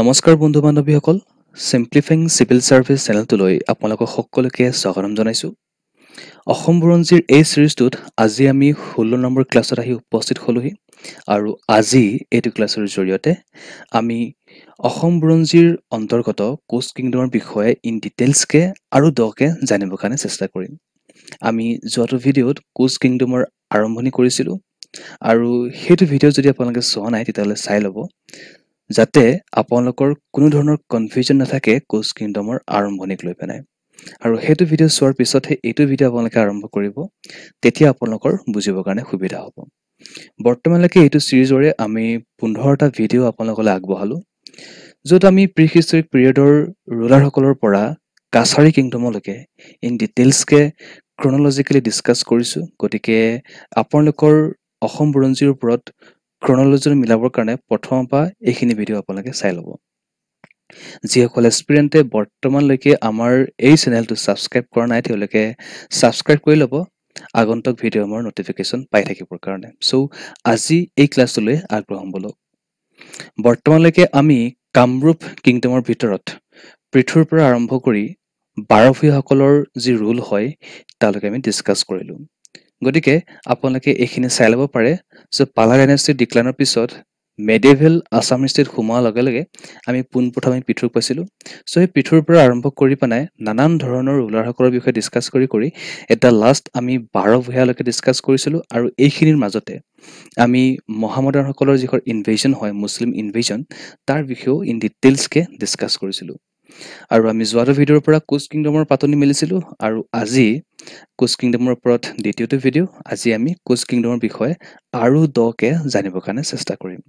নমস্কাৰ বন্ধু বান্ধৱীসকল চিম্প্লিফাইং civil service চেনেলটোলৈ আপোনালোকক সকলোকে স্বাগতম জনাইছোঁ অসম বুৰঞ্জীৰ এই চিৰিজটোত আজি আমি ষোল্ল নম্বৰ ক্লাছত আহি উপস্থিত হ'লোহি আৰু আজি এইটো ক্লাছৰ জৰিয়তে আমি অসম বুৰঞ্জীৰ অন্তৰ্গত কোচ কিংডমৰ বিষয়ে ইন ডিটেইলছকৈ আৰু দকে জানিবৰ কাৰণে চেষ্টা কৰিম আমি যোৱাটো ভিডিঅ'ত কোচ কিংডমৰ আৰম্ভণি কৰিছিলোঁ আৰু সেইটো ভিডিঅ' যদি আপোনালোকে চোৱা নাই তেতিয়াহ'লে চাই ল'ব যাতে আপোনালোকৰ কোনো ধৰণৰ কনফিউজন নাথাকে কোচ কিংডমৰ আৰম্ভণিক লৈ পেলাই আৰু সেইটো ভিডিঅ' চোৱাৰ পিছতহে এইটো ভিডিঅ' আপোনালোকে আৰম্ভ কৰিব তেতিয়া আপোনালোকৰ বুজিবৰ কাৰণে সুবিধা হ'ব বৰ্তমানলৈকে এইটো চিৰিজৰে আমি পোন্ধৰটা ভিডিঅ' আপোনালোকলৈ আগবঢ়ালোঁ য'ত আমি প্ৰি হিষ্টৰিক পিৰিয়ডৰ ৰুলাৰসকলৰ পৰা কাছাৰী কিংডমলৈকে ইন ডিটেইলছকে ক্ৰনলজিকেলি ডিছকাছ কৰিছোঁ গতিকে আপোনালোকৰ অসম বুৰঞ্জীৰ ওপৰত ক্ৰনলজিৰ মিলাবৰ কাৰণে প্ৰথমৰ পৰা এইখিনি ভিডিঅ' আপোনালোকে চাই ল'ব যিসকল এক্সপিৰিয়েণ্টে বৰ্তমানলৈকে আমাৰ এই চেনেলটো ছাবস্ক্ৰাইব কৰা নাই তেওঁলোকে ছাবস্ক্ৰাইব কৰি ল'ব আগন্তক ভিডিঅ'সমূহৰ ন'টিফিকেশ্যন পাই থাকিবৰ কাৰণে চ' আজি এই ক্লাছটোলৈ আগ্ৰহ বলক বৰ্তমানলৈকে আমি কামৰূপ কিংডমৰ ভিতৰত পৃথুৰ পৰা আৰম্ভ কৰি বাৰভূঁসকলৰ যি ৰোল হয় তালৈকে আমি ডিছকাছ কৰিলোঁ গতিকে আপোনালোকে এইখিনি চাই ল'ব পাৰে চ' পালা ডাইনেষ্টিৰ ডিক্লাইনৰ পিছত মেডেভেল আছাম ষ্টেট সোমোৱাৰ লগে লগে আমি পোনপ্ৰথমে পৃথুৰ পাইছিলোঁ চ' সেই পৃথুৰ পৰা আৰম্ভ কৰি পেলাই নানান ধৰণৰ ৰুলাৰসকলৰ বিষয়ে ডিছকাছ কৰি কৰি এটা লাষ্ট আমি বাৰ ভূঞালৈকে ডিছকাছ কৰিছিলোঁ আৰু এইখিনিৰ মাজতে আমি মহামদানসকলৰ যিখন ইনভেশ্যন হয় মুছলিম ইনভেশ্যন তাৰ বিষয়েও ইন ডিটেইলছকৈ ডিছকাছ কৰিছিলোঁ আৰু আমি যোৱাটো ভিডিঅ'ৰ পৰা কোচ কিংডমৰ পাতনি মেলিছিলোঁ আৰু আজি কোচ কিংডমৰ ওপৰত দ্বিতীয়টো ভিডিঅ' আজি আমি কোচ কিংডমৰ বিষয়ে আৰু দকৈ জানিবৰ কাৰণে চেষ্টা কৰিম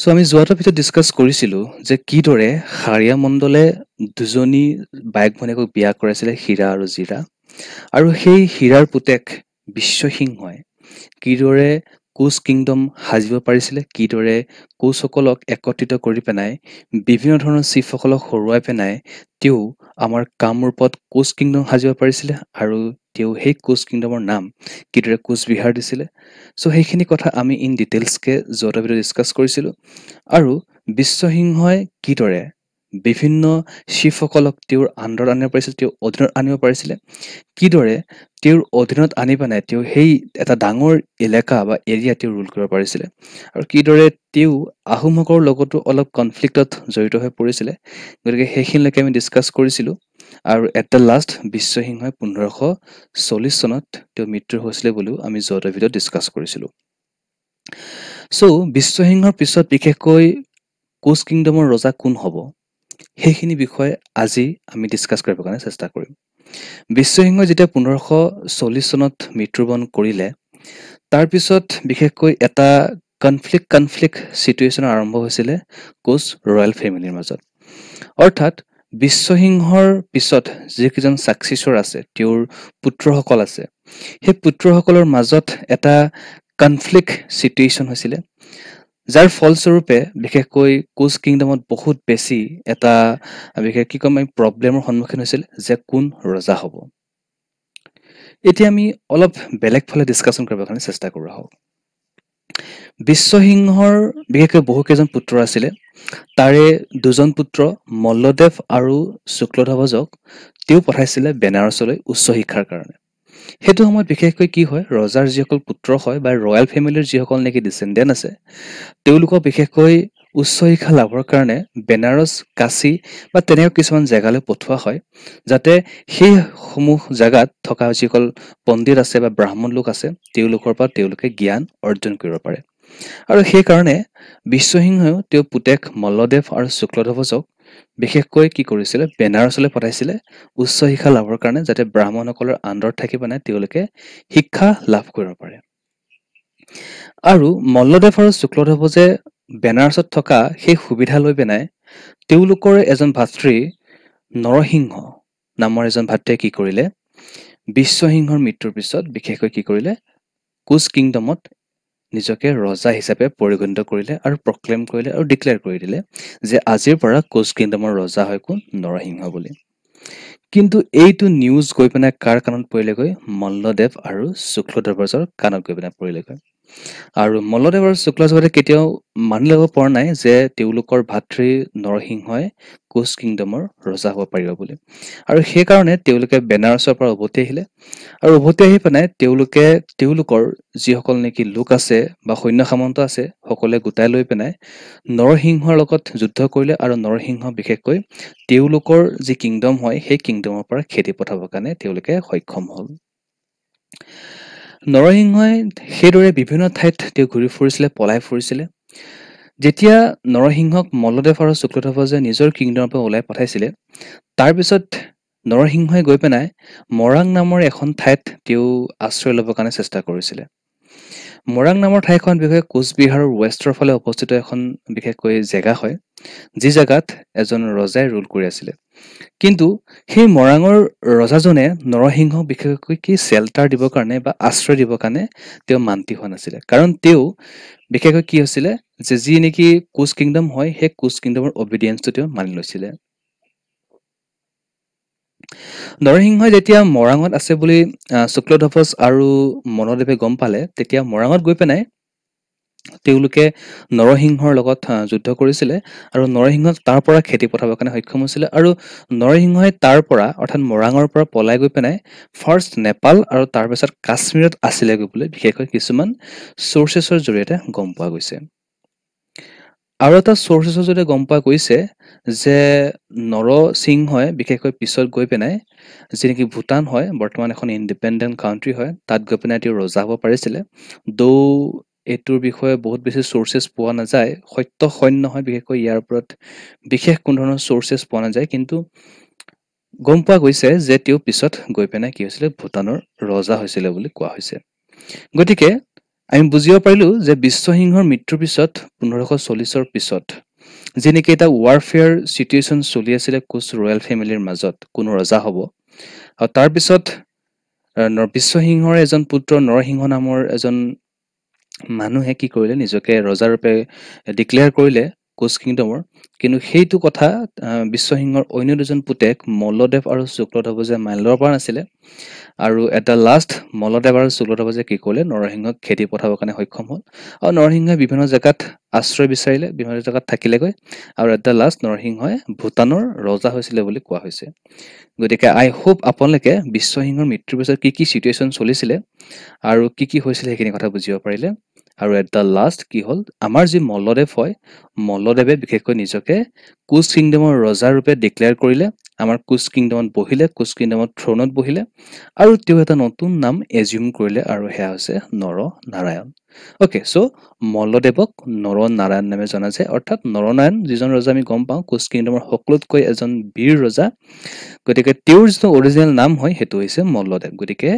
চ' আমি যোৱাটো ভিডিঅ' ডিছকাছ কৰিছিলোঁ যে কিদৰে হাৰিয়া মণ্ডলে দুজনী বায়েক ভনীয়েকক বিয়া কৰাইছিলে হীৰা আৰু জিৰা আৰু সেই হীৰাৰ পুতেক বিশ্বসিংহই কিদৰে কোচ কিংডম সাজিব পাৰিছিলে কিদৰে কোচসকলক একত্ৰিত কৰি পেলাই বিভিন্ন ধৰণৰ চিফসকলক হৰুৱাই পেলাই তেওঁ আমাৰ কামৰূপত কোচ কিংডম সাজিব পাৰিছিলে আৰু তেওঁ সেই কোচ কিংডমৰ নাম কিদৰে কোচবিহাৰ দিছিলে চ' সেইখিনি কথা আমি ইন ডিটেইলছকৈ যোৱা ভিডিঅ' ডিছকাছ কৰিছিলোঁ আৰু বিশ্বসিংহই কিদৰে বিভিন্ন চিফসকলক তেওঁৰ আণ্ডাৰত আনিব পাৰিছিলে তেওঁ অধীনত আনিব পাৰিছিলে কিদৰে তেওঁৰ অধীনত আনি পানে তেওঁ সেই এটা ডাঙৰ এলেকা বা এৰিয়া তেওঁ ৰুল কৰিব পাৰিছিলে আৰু কিদৰে তেওঁ আহোমসকলৰ লগতো অলপ কনফ্লিক্টত জড়িত হৈ পৰিছিলে গতিকে সেইখিনিলৈকে আমি ডিছকাছ কৰিছিলোঁ আৰু এট দ্য লাষ্ট বিশ্বসিংহই পোন্ধৰশ চল্লিছ চনত তেওঁ মৃত্যু হৈছিলে বুলিও আমি যোৱাটো ভিডিঅ'ত ডিছকাছ কৰিছিলোঁ চ' বিশ্বসিংহৰ পিছত বিশেষকৈ কোচ কিংডমৰ ৰজা কোন হ'ব সেইখিনি বিষয়ে আজি আমি ডিছকাছ কৰিবৰ কাৰণে চেষ্টা কৰিম বিশ্বসিংহই যেতিয়া পোন্ধৰশ চল্লিছ চনত মৃত্যুবৰণ কৰিলে তাৰপিছত বিশেষকৈ এটা কনফ্লিক্ট কনফ্লিক্ট ছিটুৱেশ্যন আৰম্ভ হৈছিলে কোচ ৰয়েল ফেমিলিৰ মাজত অৰ্থাৎ বিশ্বসিংহৰ পিছত যিকেইজন ছাকচেছৰ আছে তেওঁৰ পুত্ৰসকল আছে সেই পুত্ৰসকলৰ মাজত এটা কনফ্লিক্ট চিটুৱেশ্যন হৈছিলে যাৰ ফলস্বৰূপে বিশেষকৈ কোচ কিংডমত বহুত বেছি এটা বিশেষ কি ক'ম আমি প্ৰব্লেমৰ সন্মুখীন হৈছিল যে কোন ৰজা হ'ব এতিয়া আমি অলপ বেলেগ ফালে ডিছকাশ্যন কৰিবৰ কাৰণে চেষ্টা কৰোঁ আহক বিশ্বসিংহৰ বিশেষকৈ বহুকেইজন পুত্ৰ আছিলে তাৰে দুজন পুত্ৰ মল্লদেৱ আৰু শুক্লধ্বজক তেওঁ পঠাইছিলে বেনাৰসলৈ উচ্চ শিক্ষাৰ কাৰণে সেইটো সময়ত বিশেষকৈ কি হয় ৰজাৰ যিসকল পুত্ৰ হয় বা ৰয়েল ফেমিলিৰ যিসকল নেকি ডিচেণ্ডেণ্ট আছে তেওঁলোকক বিশেষকৈ উচ্চ শিক্ষা লাভৰ কাৰণে বেনাৰস কাশী বা তেনেকুৱা কিছুমান জেগালৈ পঠোৱা হয় যাতে সেইসমূহ জেগাত থকা যিসকল পণ্ডিত আছে বা ব্ৰাহ্মণ লোক আছে তেওঁলোকৰ পৰা তেওঁলোকে জ্ঞান অৰ্জন কৰিব পাৰে আৰু সেইকাৰণে বিশ্বসিংহও তেওঁ পুতেক মল্লদেৱ আৰু শুক্লধ্বজক বিশেষকৈ কি কৰিছিলে বেনাৰসলৈ পঠাইছিলে উচ্চ শিক্ষা লাভৰ কাৰণে যাতে ব্ৰাহ্মণসকলৰ আণ্ডৰত থাকি মানে তেওঁলোকে শিক্ষা লাভ কৰিব পাৰে আৰু মল্লদেৱ আৰু শুক্লদেৱ যে বেনাৰছত থকা সেই সুবিধা লৈ পেনাই তেওঁলোকৰ এজন ভাতৃ নৰসিংহ নামৰ এজন ভাতৃয়ে কি কৰিলে বিশ্বসিংহৰ মৃত্যুৰ পিছত বিশেষকৈ কি কৰিলে কোচ কিংডমত নিজকে ৰজা হিচাপে পৰিগণিত কৰিলে আৰু প্ৰক্লেম কৰিলে আৰু ডিক্লেয়াৰ কৰি দিলে যে আজিৰ পৰা কোচ কিংডমৰ ৰজা হয় কোন নৰসিংহ বুলি কিন্তু এইটো নিউজ গৈ পিনে কাৰ কাণত পৰিলেগৈ মল্লদেৱ আৰু শুক্লদেৱৰাজৰ কাণত গৈ পিনে পৰিলেগৈ আৰু মল্লদেৱ আৰু শুক্লাচাৰ্যে কেতিয়াও মানি ল'ব পৰা নাই যে তেওঁলোকৰ ভাতৃ নৰসিংহই কোচ কিংডমৰ ৰজা হ'ব পাৰিব বুলি আৰু সেইকাৰণে তেওঁলোকে বেনাৰসৰ পৰা উভতি আহিলে আৰু উভতি আহি পেলাই তেওঁলোকে তেওঁলোকৰ যিসকল নেকি লোক আছে বা সৈন্য সামন্ত আছে সকলোৱে গোটাই লৈ পেলাই নৰসিংহৰ লগত যুদ্ধ কৰিলে আৰু নৰসিংহ বিশেষকৈ তেওঁলোকৰ যি কিংডম হয় সেই কিংডমৰ পৰা খেদি পঠাবৰ কাৰণে তেওঁলোকে সক্ষম হ'ল নৰসিংহই সেইদৰে বিভিন্ন ঠাইত তেওঁ ঘূৰি ফুৰিছিলে পলাই ফুৰিছিলে যেতিয়া নৰসিংহক মল্লদেৱ আৰু শুক্লদেৱজে নিজৰ কিংডমৰ পৰা ওলাই পঠাইছিলে তাৰপিছত নৰসিংহই গৈ পেনাই মৰাং নামৰ এখন ঠাইত তেওঁ আশ্ৰয় ল'বৰ কাৰণে চেষ্টা কৰিছিলে মৰাং নামৰ ঠাইখন বিশেষ কোচবিহাৰ আৰু ৱেষ্টৰ ফালে অৱস্থিত এখন বিশেষকৈ জেগা হয় যি জেগাত এজন ৰজাই ৰুল কৰি আছিলে কিন্তু সেই মৰাঙৰ ৰজাজনে নৰসিংহ বিশেষকৈ কি চেল্টাৰ দিবৰ কাৰণে বা আশ্ৰয় দিবৰ কাৰণে তেওঁ মান্তি হোৱা নাছিলে কাৰণ তেওঁ বিশেষকৈ কি হৈছিলে যে যি নেকি কোচ কিংডম হয় সেই কোচ কিংডমৰ অবিডিয়েঞ্চটো তেওঁ মানি লৈছিলে নৰসিংহই যেতিয়া মৰাঙত আছে বুলি শুক্লধ্বজ আৰু মনদেৱে গম পালে তেতিয়া মৰাঙত গৈ পেলাই তেওঁলোকে নৰসিংহৰ লগত যুদ্ধ কৰিছিলে আৰু নৰসিংহ তাৰ পৰা খেতি পথাৰৰ কাৰণে সক্ষম হৈছিলে আৰু নৰসিংহই তাৰ পৰা অৰ্থাৎ মৰাঙৰ পৰা পলাই গৈ পেনাই ফাৰ্ষ্ট নেপাল আৰু তাৰপিছত কাশ্মীৰত আছিলেগৈ বুলি বিশেষকৈ কিছুমান চ'ৰ্চেছৰ জৰিয়তে গম পোৱা গৈছে আৰু এটা চ'ৰ্চেছৰ জৰিয়তে গম পোৱা গৈছে যে নৰসিংহই বিশেষকৈ পিছত গৈ পেনাই যি নেকি ভূটান হয় বৰ্তমান এখন ইণ্ডিপেণ্ডেণ্ট কাউণ্ট্ৰি হয় তাত গৈ পেনাই তেওঁ ৰজা হ'ব পাৰিছিলে দৌ এইটোৰ বিষয়ে বহুত বেছি চ'ৰ্চেছ পোৱা নাযায় সত্য সৈন্য নহয় বিশেষকৈ ইয়াৰ ওপৰত বিশেষ কোনো ধৰণৰ চ'ৰ্চেছ পোৱা নাযায় কিন্তু গম পোৱা গৈছে যে তেওঁ পিছত গৈ পেনে কি হৈছিলে ভূটানৰ ৰজা হৈছিলে বুলি কোৱা হৈছে গতিকে আমি বুজিব পাৰিলো যে বিশ্বসিংহৰ মৃত্যুৰ পিছত পোন্ধৰশ চল্লিছৰ পিছত যি নেকি এটা ৱাৰফেয়াৰ চিটুৱেশ্যন চলি আছিলে কোচ ৰয়েল ফেমিলিৰ মাজত কোনো ৰজা হ'ব আৰু তাৰপিছত বিশ্বসিংহৰ এজন পুত্ৰ নৰসিংহ নামৰ এজন মানুহে কি কৰিলে নিজকে ৰজাৰূপে ডিক্লেয়াৰ কৰিলে কোচ কিংডমৰ কিন্তু সেইটো কথা বিশ্বসিংহৰ অন্য দুজন পুতেক মল্লদেৱ আৰু শুক্লধ্বজে মাইলৰ পৰা নাছিলে আৰু এটা লাষ্ট মল্লদেৱ আৰু শুক্লধ্বজে কি কৰিলে নৰসিংহক খেতি পঠাবৰ কাৰণে সক্ষম হ'ল আৰু নৰসিংহই বিভিন্ন জেগাত আশ্ৰয় বিচাৰিলে বিভিন্ন জেগাত থাকিলেগৈ আৰু এট দ্য লাষ্ট নৰসিংহই ভূটানৰ ৰজা হৈছিলে বুলি কোৱা হৈছে গতিকে আই হোপ আপোনালোকে বিশ্বসিংহৰ মৃত্যুৰ পিছত কি কি চিটুৱেশ্যন চলিছিলে আৰু কি কি হৈছিলে সেইখিনি কথা বুজিব পাৰিলে আৰু এট দ্য লাষ্ট কি হ'ল আমাৰ যি মল্লদেৱ হয় মল্লদেৱে বিশেষকৈ নিজকে কোচ কিংডমৰ ৰজাৰূপে ডিক্লেয়াৰ কৰিলে আমাৰ কোচ কিংডমত বহিলে কোচ কিংডমত থ্ৰ'নত বহিলে আৰু তেওঁ এটা নতুন নাম এজিউম কৰিলে আৰু সেয়া হৈছে নৰ নাৰায়ণ অ'কে চ' মল্লদেৱক নৰ নাৰায়ণ নামে জনা যায় অৰ্থাৎ নৰনাৰায়ণ যিজন ৰজা আমি গম পাওঁ কোচ কিংডমৰ সকলোতকৈ এজন বীৰ ৰজা গতিকে তেওঁৰ যিটো অৰিজিনেল নাম হয় সেইটো হৈছে মল্লদেৱ গতিকে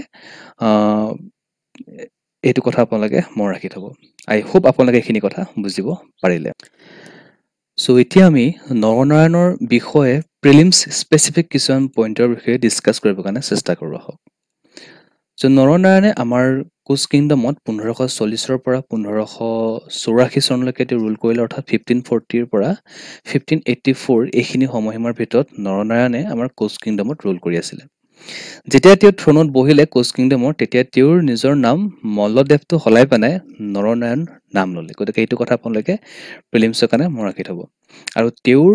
এইটো কথা আপোনালোকে মনত ৰাখি থ'ব আই হোপ আপোনালোকে এইখিনি কথা বুজিব পাৰিলে চ' এতিয়া আমি নৰনাৰায়ণৰ বিষয়ে প্ৰিলিমছ স্পেচিফিক কিছুমান পইণ্টৰ বিষয়ে ডিছকাছ কৰিবৰ কাৰণে চেষ্টা কৰোঁ আহক চ' নৰনাৰায়ণে আমাৰ কোচ কিংডমত পোন্ধৰশ চল্লিছৰ পৰা পোন্ধৰশ চৌৰাশী চনলৈকে তেওঁ ৰুল কৰিলে অৰ্থাৎ ফিফটিন ফৰ্টিৰ পৰা ফিফটিন এইটি ফ'ৰ এইখিনি সময়সীমাৰ ভিতৰত নৰনাৰায়ণে আমাৰ কোচ কিংডমত ৰুল কৰি আছিলে যেতিয়া তেওঁ থ্ৰ'নত বহিলে কোচ কিংডমৰ তেতিয়া তেওঁৰ নিজৰ নাম মল্লদেৱটো সলাই পেলাই নৰনাৰায়ণ নাম ল'লে গতিকে এইটো কথা আপোনালোকে প্ৰিলিমছৰ কাৰণে মনত ৰাখি থ'ব আৰু তেওঁৰ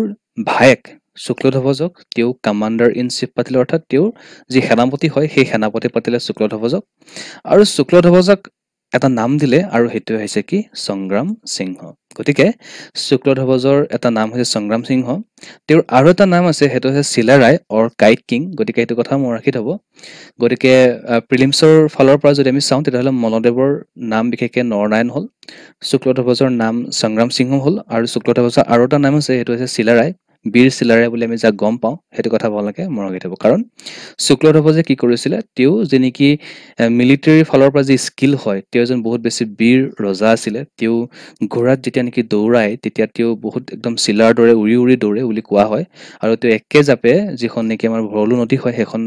ভায়েক শুক্লধ্বজক তেওঁ কামাণ্ডাৰ ইন চিফ পাতিলে অৰ্থাৎ তেওঁৰ যি সেনাপতি হয় সেই সেনাপতি পাতিলে শুক্লধ্বজক আৰু শুক্লধ্বজক এটা নাম দিলে আৰু সেইটোৱে হৈছে কি সংগ্ৰাম সিংহ গতিকে শুক্লধ্বজৰ এটা নাম হৈছে সংগ্ৰাম সিংহ তেওঁৰ আৰু এটা নাম আছে সেইটো হৈছে চিলা ৰায় অৰ কাইট কিং গতিকে সেইটো কথা মই ৰাখি থ'ব গতিকে প্ৰিলিমছৰ ফালৰ পৰা যদি আমি চাওঁ তেতিয়াহ'লে মলদেৱৰ নাম বিশেষকৈ নৰনাৰায়ণ হ'ল শুক্লধ্বজৰ নাম সংগ্ৰাম সিংহ হ'ল আৰু শুক্লধ্বজৰ আৰু এটা নাম আছে সেইটো হৈছে চিলা ৰায় বীৰ চিলাৰে বুলি আমি যাক গম পাওঁ সেইটো কথা ভালকৈ মন ৰাখি থ'ব কাৰণ শুক্লধ্ৰুৱ যে কি কৰিছিলে তেওঁ যে নেকি মিলিটেৰীৰ ফালৰ পৰা যি স্কিল হয় তেওঁ এজন বহুত বেছি বীৰ ৰজা আছিলে তেওঁ ঘোঁৰাত যেতিয়া নেকি দৌৰায় তেতিয়া তেওঁ বহুত একদম চিলাৰ দৰে উৰি উৰি দৌৰে বুলি কোৱা হয় আৰু তেওঁ একে জাপে যিখন নেকি আমাৰ ভৰলু নদী হয় সেইখন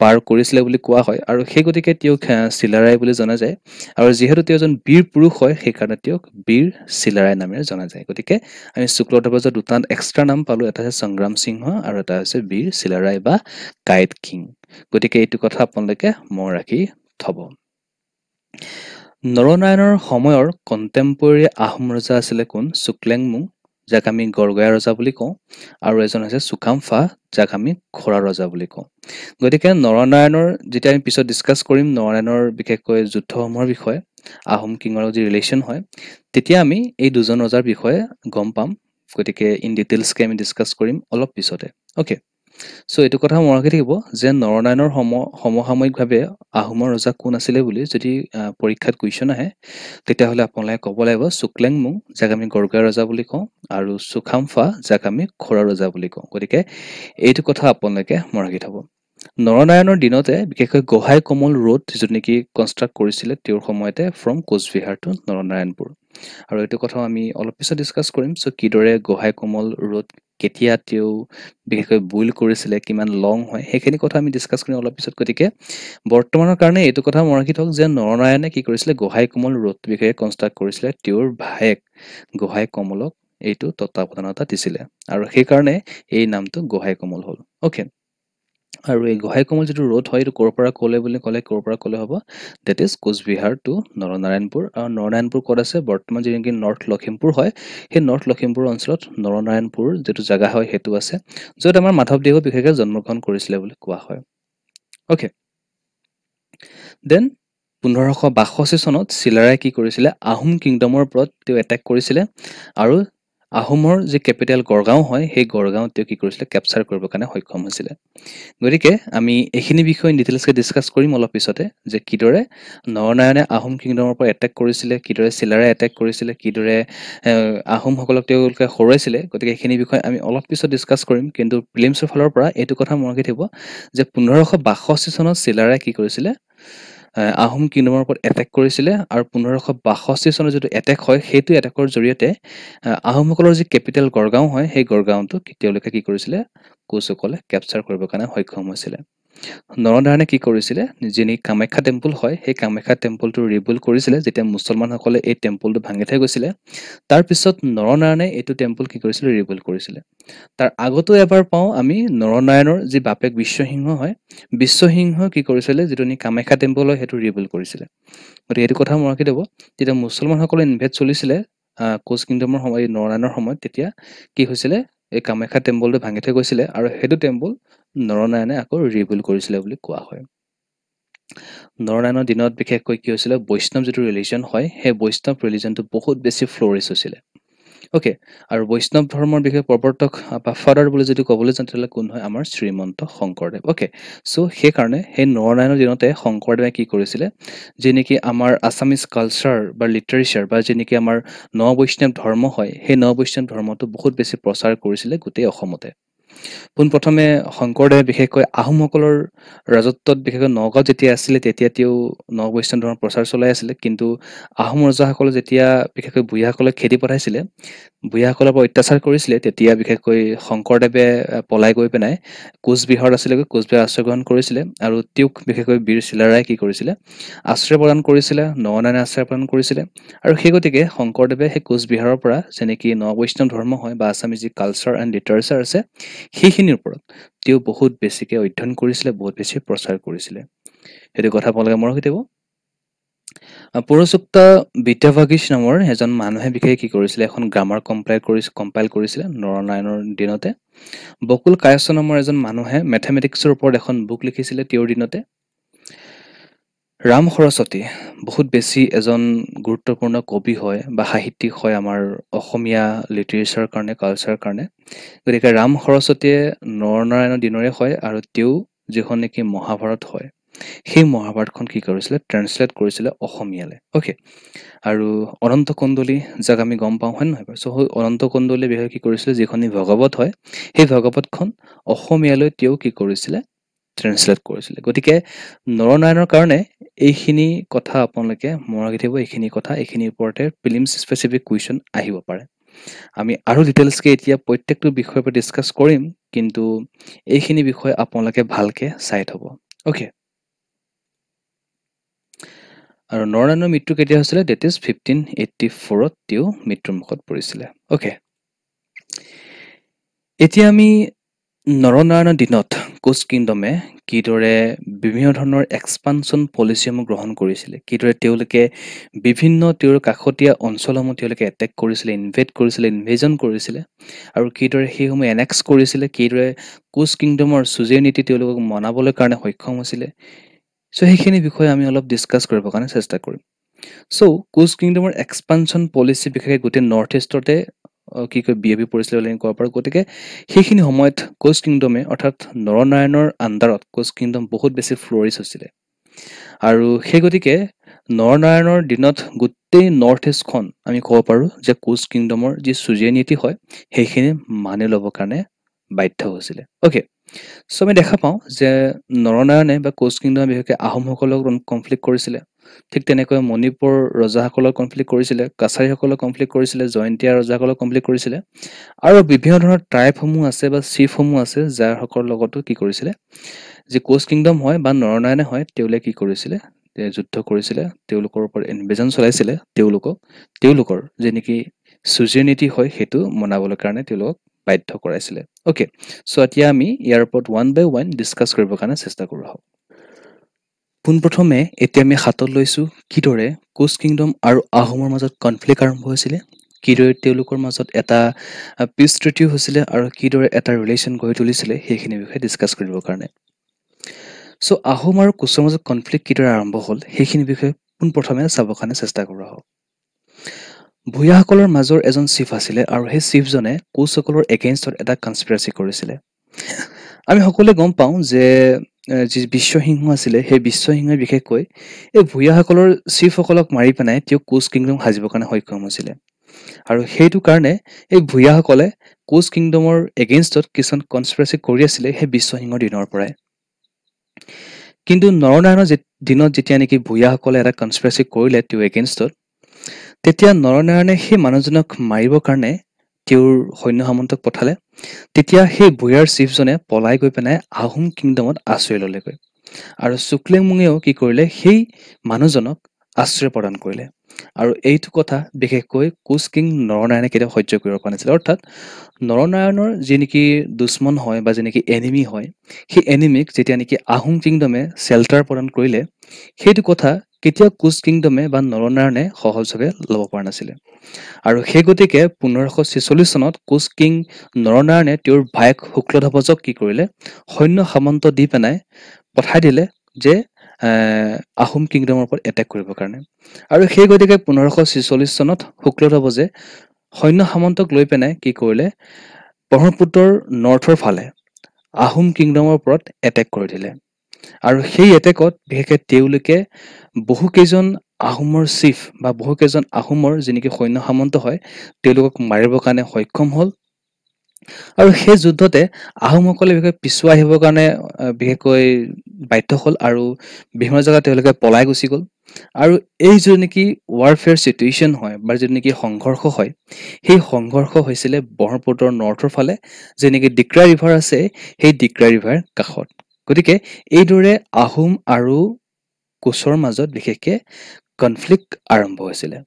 পাৰ কৰিছিলে বুলি কোৱা হয় আৰু সেই গতিকে তেওঁক চিলাৰাই বুলি জনা যায় আৰু যিহেতু তেওঁ এজন বীৰ পুৰুষ হয় সেইকাৰণে তেওঁক বীৰ চিলাৰাই নামেৰে জনা যায় গতিকে আমি শুক্লধ্ৰুৱজৰ দুটা এক্সট্ৰা নাম পালোঁ এটা আছে সংগ্ৰাম সিংহ আৰু এটা হৈছে বীৰ চিলাৰাই বা কাইট কিং গতিকে এইটো কথা আপোনালোকে মন ৰাখি থব নৰনাৰায়ণৰ সময়ৰ কণ্টেম্পৰেৰী আহোম ৰজা আছিলে কোন চুকলেংমুং যাক আমি গৰগয়া ৰজা বুলি কওঁ আৰু এজন হৈছে চুকামফা যাক আমি খৰা ৰজা বুলি কওঁ গতিকে নৰনাৰায়ণৰ যেতিয়া আমি পিছত ডিছকাছ কৰিম নৰনাৰায়ণৰ বিশেষকৈ যুদ্ধসমূহৰ বিষয়ে আহোম কিঙৰ যি ৰিলেশ্যন হয় তেতিয়া আমি এই দুজন ৰজাৰ বিষয়ে গম পাম গতিকে ইন ডিটেইলছকে আমি ডিছকাছ কৰিম অলপ পিছতে অ'কে চ' এইটো কথা মনত ৰাখি থাকিব যে নৰনাৰায়ণৰ সম সমসাময়িকভাৱে আহোমৰ ৰজা কোন আছিলে বুলি যদি পৰীক্ষাত কুৱেশ্যন আহে তেতিয়াহ'লে আপোনালোকে ক'ব লাগিব চুকলেংমুং যাক আমি গৰগা ৰজা বুলি কওঁ আৰু চুখামফা যাক আমি খৰা ৰজা বুলি কওঁ গতিকে এইটো কথা আপোনালোকে মনত ৰাখি থ'ব নৰনাৰায়ণৰ দিনতে বিশেষকৈ গোহাই কমল ৰোড যোন নেকি কনষ্ট্ৰাক্ট কৰিছিলে তেওঁৰ সময়তে ফ্ৰম কোচবিহাৰ টু নৰনাৰায়ণপুৰ আৰু এইটো কথাও আমি অলপ পিছত ডিছকাছ কৰিম চ' কিদৰে গোহাই কোমল ৰ'দ কেতিয়া তেওঁ বিশেষকৈ বইল কৰিছিলে কিমান লং হয় সেইখিনি কথা আমি ডিছকাছ কৰিম অলপ পিছত গতিকে বৰ্তমানৰ কাৰণে এইটো কথা মন ৰাখি থওক যে নৰনাৰায়ণে কি কৰিছিলে গোহাই কোমল ৰ'দ বিষয়ে কনষ্ট্ৰাক্ট কৰিছিলে তেওঁৰ ভায়েক গোহাই কমলক এইটো তত্বাৱধানতা দিছিলে আৰু সেইকাৰণে এই নামটো গোহাই কোমল হ'ল অ'কে আৰু এই গোহাঁই কমল যিটো ৰোড হয় এইটো ক'ৰ পৰা ক'লে বুলি ক'লে ক'ৰ পৰা ক'লে হ'ব that is Coochbehar to Narnarayanpur আৰু নৰনাৰায়ণপুৰ ক'ত আছে বৰ্তমান যি নেকি নৰ্থ লখিমপুৰ হয় সেই নৰ্থ লখিমপুৰ অঞ্চলত নৰনাৰায়ণপুৰ যিটো জেগা হয় সেইটো আছে য'ত আমাৰ মাধৱদেৱে বিশেষকৈ জন্মগ্ৰহণ কৰিছিলে বুলি কোৱা হয় অ'কে দেন পোন্ধৰশ বাষষ্ঠি চনত চিলাৰাই কি কৰিছিলে আহোম কিংডমৰ ওপৰত তেওঁ এটেক কৰিছিলে আৰু আহোমৰ যি কেপিটেল গড়গাঁও হয় সেই গড়গাঁও তেওঁ কি কৰিছিলে কেপচাৰ কৰিবৰ কাৰণে সক্ষম হৈছিলে গতিকে আমি এইখিনি বিষয়ে ডিটেইলছকে ডিছকাছ কৰিম অলপ পিছতে যে কিদৰে নৰনাৰায়ণে আহোম কিংডমৰ পৰা এটেক কৰিছিলে কিদৰে চিলাৰে এটেক কৰিছিলে কিদৰে আহোমসকলক তেওঁলোকে হৰুৱাইছিলে গতিকে এইখিনি বিষয়ে আমি অলপ পিছত ডিছকাছ কৰিম কিন্তু ফিলিমছৰ ফালৰ পৰা এইটো কথা মনত ৰাখি থাকিব যে পোন্ধৰশ বাষষ্ঠি চনত চিলাৰে কি কৰিছিলে আহোম কিংডমৰ ওপৰত এটেক কৰিছিলে আৰু পোন্ধৰশ বাষষ্ঠি চনত যিটো এটেক হয় সেইটো এটেকৰ জৰিয়তে আহোমসকলৰ যি কেপিটেল গড়গাঁও হয় সেই গড়গাঁওটো তেওঁলোকে কি কৰিছিলে কোচসকলে কেপচাৰ কৰিবৰ কাৰণে সক্ষম হৈছিলে নৰনাৰায়ণে কি কৰিছিলে যি নেকি কামাখ্যা টেম্পল হয় সেই কামাখ্যা টেম্পলটো ৰিবুল কৰিছিলে যেতিয়া মুছলমান মুছলমানসকলে এই টেম্পলটো ভাঙি থৈ গৈছিলে তাৰপিছত নৰনাৰায়ণে এইটো টেম্পল কি কৰিছিলে ৰিবুল কৰিছিলে তাৰ আগতো এবাৰ পাওঁ আমি নৰনাৰায়ণৰ যি বাপেক বিশ্বসিংহ হয় বিশ্বসিংহ কি কৰিছিলে যিটো নেকি কামাখ্যা টেম্পল হয় সেইটো ৰিবুল কৰিছিলে গতিকে এইটো কথা মই ৰাখি দিব যেতিয়া মুছলমানসকলে ইনভেট চলিছিলে কোচ কিংডমৰ সময় নৰনাৰায়ণৰ সময়ত তেতিয়া কি হৈছিলে এই কামাখ্যা টেম্পলটো ভাঙি থৈ গৈছিলে আৰু সেইটো টেম্পল নৰনাৰায়ণে আকৌ ৰিভিল কৰিছিলে বুলি কোৱা হয় নৰনায়নৰ দিনত বিশেষকৈ কি হৈছিলে বৈষ্ণৱ যিটো ৰিলিজন হয় সেই বৈষ্ণৱ ৰিলিজনটো বহুত বেছি ফ্ল'ৰিছ হৈছিলে অ'কে আৰু বৈষ্ণৱ ধৰ্মৰ বিষয়ে প্ৰৱৰ্তক বা ফাদাৰ বুলি যদি ক'বলৈ যাওঁ তেতিয়াহ'লে কোন হয় আমাৰ শ্ৰীমন্ত শংকৰদেৱ অ'কে চ' সেইকাৰণে সেই নৰনায়নৰ দিনতে শংকৰদেৱে কি কৰিছিলে যি নেকি আমাৰ আছামিজ কালচাৰ বা লিটাৰেচাৰ বা যি নেকি আমাৰ ন বৈষ্ণৱ ধৰ্ম হয় সেই ন বৈষ্ণৱ ধৰ্মটো বহুত বেছি প্ৰচাৰ কৰিছিলে গোটেই অসমতে পোনপ্ৰথমে শংকৰদেৱে বিশেষকৈ আহোমসকলৰ ৰাজত্বত বিশেষকৈ নগাঁৱত যেতিয়া আছিলে তেতিয়া তেওঁ বৈষ্ণৱ ধৰ্মৰ প্ৰচাৰ চলাই আছিলে কিন্তু আহোম ৰজাসকলে যেতিয়া বিশেষকৈ বুঢ়াসকলে খেদি পঠাইছিলে বুঢ়াসকলৰ পৰা অত্যাচাৰ কৰিছিলে তেতিয়া বিশেষকৈ শংকৰদেৱে পলাই গৈ পেনাই কোচবিহাৰত আছিলে গৈ কোচবিহাৰ আশ্ৰয় গ্ৰহণ কৰিছিলে আৰু তেওঁক বিশেষকৈ বীৰ চিলাৰায় কি কৰিছিলে আশ্ৰয় প্ৰদান কৰিছিলে নগনায়নে আশ্ৰয় প্ৰদান কৰিছিলে আৰু সেই গতিকে শংকৰদেৱে সেই কোচবিহাৰৰ পৰা যেনেকৈ বৈষ্ণৱ ধৰ্ম হয় বা আছামী যি কালচাৰ এণ্ড লিটাৰেচাৰ আছে সেইখিনিৰ ওপৰত তেওঁ বহুত বেছিকৈ অধ্যয়ন কৰিছিলে বহুত বেছি প্ৰচাৰ কৰিছিলে সেইটো কথা আপোনালোকে মনত ৰখি দিব পৰচুক্ত বিদ্যাভাগীশ নামৰ এজন মানুহে বিষয়ে কি কৰিছিলে এখন গ্ৰামাৰ কম্পাইল কৰি কম্পাইল কৰিছিলে নৰনাৰায়ণৰ দিনতে বকুল কায়স্থ নামৰ এজন মানুহে মেথমেটিক্সৰ ওপৰত এখন বুক লিখিছিলে তেওঁৰ দিনতে ৰাম সৰস্বতী বহুত বেছি এজন গুৰুত্বপূৰ্ণ কবি হয় বা সাহিত্যিক হয় আমাৰ অসমীয়া লিটাৰেচাৰ কাৰণে কালচাৰৰ কাৰণে গতিকে ৰাম সৰস্বতীয়ে নৰনাৰায়ণৰ দিনৰে হয় আৰু তেওঁ যিখন নেকি মহাভাৰত হয় সেই মহাভাৰতখন কি কৰিছিলে ট্ৰেন্সলেট কৰিছিলে অসমীয়ালৈ অ'কে আৰু অনন্ত কুণ্ডলী যাক আমি গম পাওঁ হয় নহয় বাৰু চ' অনন্ত কুণ্ডলীৰ বিষয়ে কি কৰিছিলে যিখনি ভগৱত হয় সেই ভগৱতখন অসমীয়ালৈ তেওঁ কি কৰিছিলে ট্ৰেঞ্চলেট কৰিছিলে গতিকে নৰনাৰায়ণৰ কাৰণে এইখিনি কথা আপোনালোকে মনত ৰাখি থাকিব এইখিনি কথা এইখিনিৰ ওপৰতে ফিলিমছ স্পেচিফিক কুৱেশ্যন আহিব পাৰে আমি আৰু ডিটেইলছকৈ এতিয়া প্ৰত্যেকটো বিষয়ৰ পৰা ডিছকাছ কৰিম কিন্তু এইখিনি বিষয় আপোনালোকে ভালকৈ চাই থ'ব অ'কে আৰু নৰনাৰায়ণৰ মৃত্যু কেতিয়া হৈছিলে ডেট ইজ ফিফটিন এইটটি ফ'ৰত তেওঁ মৃত্যুৰ মুখত পৰিছিলে অ'কে এতিয়া আমি নৰনাৰায়ণৰ দিনত কোচ কিংডমে কিদৰে বিভিন্ন ধৰণৰ এক্সপানশ্যন পলিচিসমূহ গ্ৰহণ কৰিছিলে কিদৰে তেওঁলোকে বিভিন্ন তেওঁৰ কাষতীয়া অঞ্চলসমূহ তেওঁলোকে এটেক কৰিছিলে ইনভেট কৰিছিলে ইনভেজন কৰিছিলে আৰু কিদৰে সেইসমূহ এনেক্স কৰিছিলে কিদৰে কোচ কিংডমৰ চুজেৰ নীতি তেওঁলোকক মনাবলৈ কাৰণে সক্ষম হৈছিলে চ' সেইখিনি বিষয়ে আমি অলপ ডিছকাছ কৰিবৰ কাৰণে চেষ্টা কৰিম চ' কোচ কিংডমৰ এক্সপানশ্যন পলিচি বিশেষকৈ গোটেই নৰ্থ ইষ্টতে কি কয় বি এ বি পৰিছিলে বুলি আমি ক'ব পাৰোঁ গতিকে সেইখিনি সময়ত কোচ কিংডমে অৰ্থাৎ নৰনাৰায়ণৰ আণ্ডাৰত কোচ কিংডম বহুত বেছি ফ্ল'ৰিচ হৈছিলে আৰু সেই গতিকে নৰনাৰায়ণৰ দিনত গোটেই নৰ্থ ইষ্টখন আমি ক'ব পাৰোঁ যে কোচ কিংডমৰ যি চুজীয়া নীতি হয় সেইখিনি মানি ল'বৰ কাৰণে বাধ্য হৈছিলে অ'কে চ' আমি দেখা পাওঁ যে নৰনাৰায়ণে বা কোচ কিংডমে বিশেষকৈ আহোমসকলক কনফ্লিক্ট কৰিছিলে ঠিক তেনেকৈ মণিপুৰ ৰজাসকলক কনফ্লিক্ট কৰিছিলে কাছাৰীসকলক কনফ্লিক্ট কৰিছিলে জয়ন্তীয়া ৰজাসকলক কনফ্লিক্ট কৰিছিলে আৰু বিভিন্ন ধৰণৰ ট্ৰাইবসমূহ আছে বা চিফসমূহ আছে যাৰসকলৰ লগতো কি কৰিছিলে যি কোচ কিংডম হয় বা নৰনাৰায়ণে হয় তেওঁলোকে কি কৰিছিলে যুদ্ধ কৰিছিলে তেওঁলোকৰ ওপৰত ইনভেজন চলাইছিলে তেওঁলোকক তেওঁলোকৰ যে নেকি চুজিৰ নীতি হয় সেইটো মনাবলৈ কাৰণে তেওঁলোকক বাধ্য কৰাইছিলে অ'কে চ' এতিয়া আমি ইয়াৰ ওপৰত ওৱান বাই ওৱান ডিছকাছ কৰিবৰ কাৰণে চেষ্টা কৰোঁ আহক পোনপ্ৰথমে এতিয়া আমি হাতত লৈছোঁ কিদৰে কোচ কিংডম আৰু আহোমৰ মাজত কনফ্লিক্ট আৰম্ভ হৈছিলে কিদৰে তেওঁলোকৰ মাজত এটা পিচ তৃতীয় হৈছিলে আৰু কিদৰে এটা ৰিলেশ্যন গঢ়ি তুলিছিলে সেইখিনি বিষয়ে ডিছকাছ কৰিবৰ কাৰণে চ' আহোম আৰু কোচৰ মাজত কনফ্লিক্ট কিদৰে আৰম্ভ হ'ল সেইখিনি বিষয়ে পোনপ্ৰথমে চাবৰ কাৰণে চেষ্টা কৰা হওক ভূঞাসকলৰ মাজৰ এজন চিফ আছিলে আৰু সেই চিফজনে কোচসকলৰ এগেইনষ্টত এটা কনস্পিৰেচি কৰিছিলে আমি সকলোৱে গম পাওঁ যে যি বিশ্বসিংহ আছিলে সেই বিশ্বসিংহই বিশেষকৈ এই ভূঞাসকলৰ চিফসকলক মাৰি পেনাই তেওঁ কোচ কিংডম সাজিবৰ কাৰণে সক্ষম হৈছিলে আৰু সেইটো কাৰণে এই ভূঞাসকলে কোচ কিংডমৰ এগেইনষ্টত কিছুমান কনস্পিৰেচি কৰি আছিলে সেই বিশ্বসিংহৰ দিনৰ পৰাই কিন্তু নৰনাৰায়ণৰ দিনত যেতিয়া নেকি ভূঞাসকলে এটা কনস্পিৰেচি কৰিলে তেওঁ এগেইনষ্টত তেতিয়া নৰনাৰায়ণে সেই মানুহজনক মাৰিবৰ কাৰণে তেওঁৰ সৈন্য সামন্তক পঠালে তেতিয়া সেই ভূঞাৰ চিফজনে পলাই গৈ পেলাই আহোম কিংডমত আশ্ৰয় ল'লেগৈ আৰু চুকলেংমুঙেও কি কৰিলে সেই মানুহজনক আশ্ৰয় প্ৰদান কৰিলে আৰু এইটো কথা বিশেষকৈ কোচ কিং নৰনাৰায়ণে কেতিয়াও সহ্য কৰিব পৰা নাছিল অৰ্থাৎ নৰনাৰায়ণৰ যি নেকি দুশ্মন হয় বা যি নেকি এনিমি হয় সেই এনিমিক যেতিয়া নেকি আহোম কিংডমে চেল্টাৰ প্ৰদান কৰিলে সেইটো কথা কেতিয়াও কোচ কিংডমে বা নৰনাৰায়ণে সহজভাৱে ল'ব পৰা নাছিলে আৰু সেই গতিকে পোন্ধৰশ ছিচল্লিছ চনত কোচ কিং নৰনাৰায়ণে তেওঁৰ ভায়েক শুক্লধ্বজক কি কৰিলে সৈন্য সামন্ত দি পেনাই পঠাই দিলে যে আহোম কিংডমৰ ওপৰত এটেক কৰিবৰ কাৰণে আৰু সেই গতিকে পোন্ধৰশ ছিচল্লিছ চনত শুক্লধবজে সৈন্য সামন্তক লৈ পেনে কি কৰিলে ব্ৰহ্মপুত্ৰৰ নৰ্থৰ ফালে আহোম কিংডমৰ ওপৰত এটেক কৰি দিলে আৰু সেই এটেকত বিশেষকে তেওঁলোকে বহুকেইজন আহোমৰ চিফ বা বহুকেইজন আহোমৰ যি নেকি সৈন্য সামন্ত হয় তেওঁলোকক মাৰিবৰ কাৰণে সক্ষম হ'ল আৰু সেই যুদ্ধতে আহোমসকলে বিষয়ে পিছুৱাই আহিবৰ কাৰণে বিশেষকৈ বাধ্য হ'ল আৰু বিভিন্ন জেগাত তেওঁলোকে পলাই গুচি গ'ল আৰু এই যোন নেকি ৱাৰফেয়াৰ চিটুৱেশ্যন হয় বা যিটো নেকি সংঘৰ্ষ হয় সেই সংঘৰ্ষ হৈছিলে ব্ৰহ্মপুত্ৰৰ নৰ্থৰ ফালে যি নেকি ডিক্ৰা ৰিভাৰ আছে সেই ডিক্ৰা ৰিভাৰ কাষত গতিকে এইদৰে আহোম আৰু কোচৰ মাজত বিশেষকৈ কনফ্লিক্ট আৰম্ভ হৈছিলে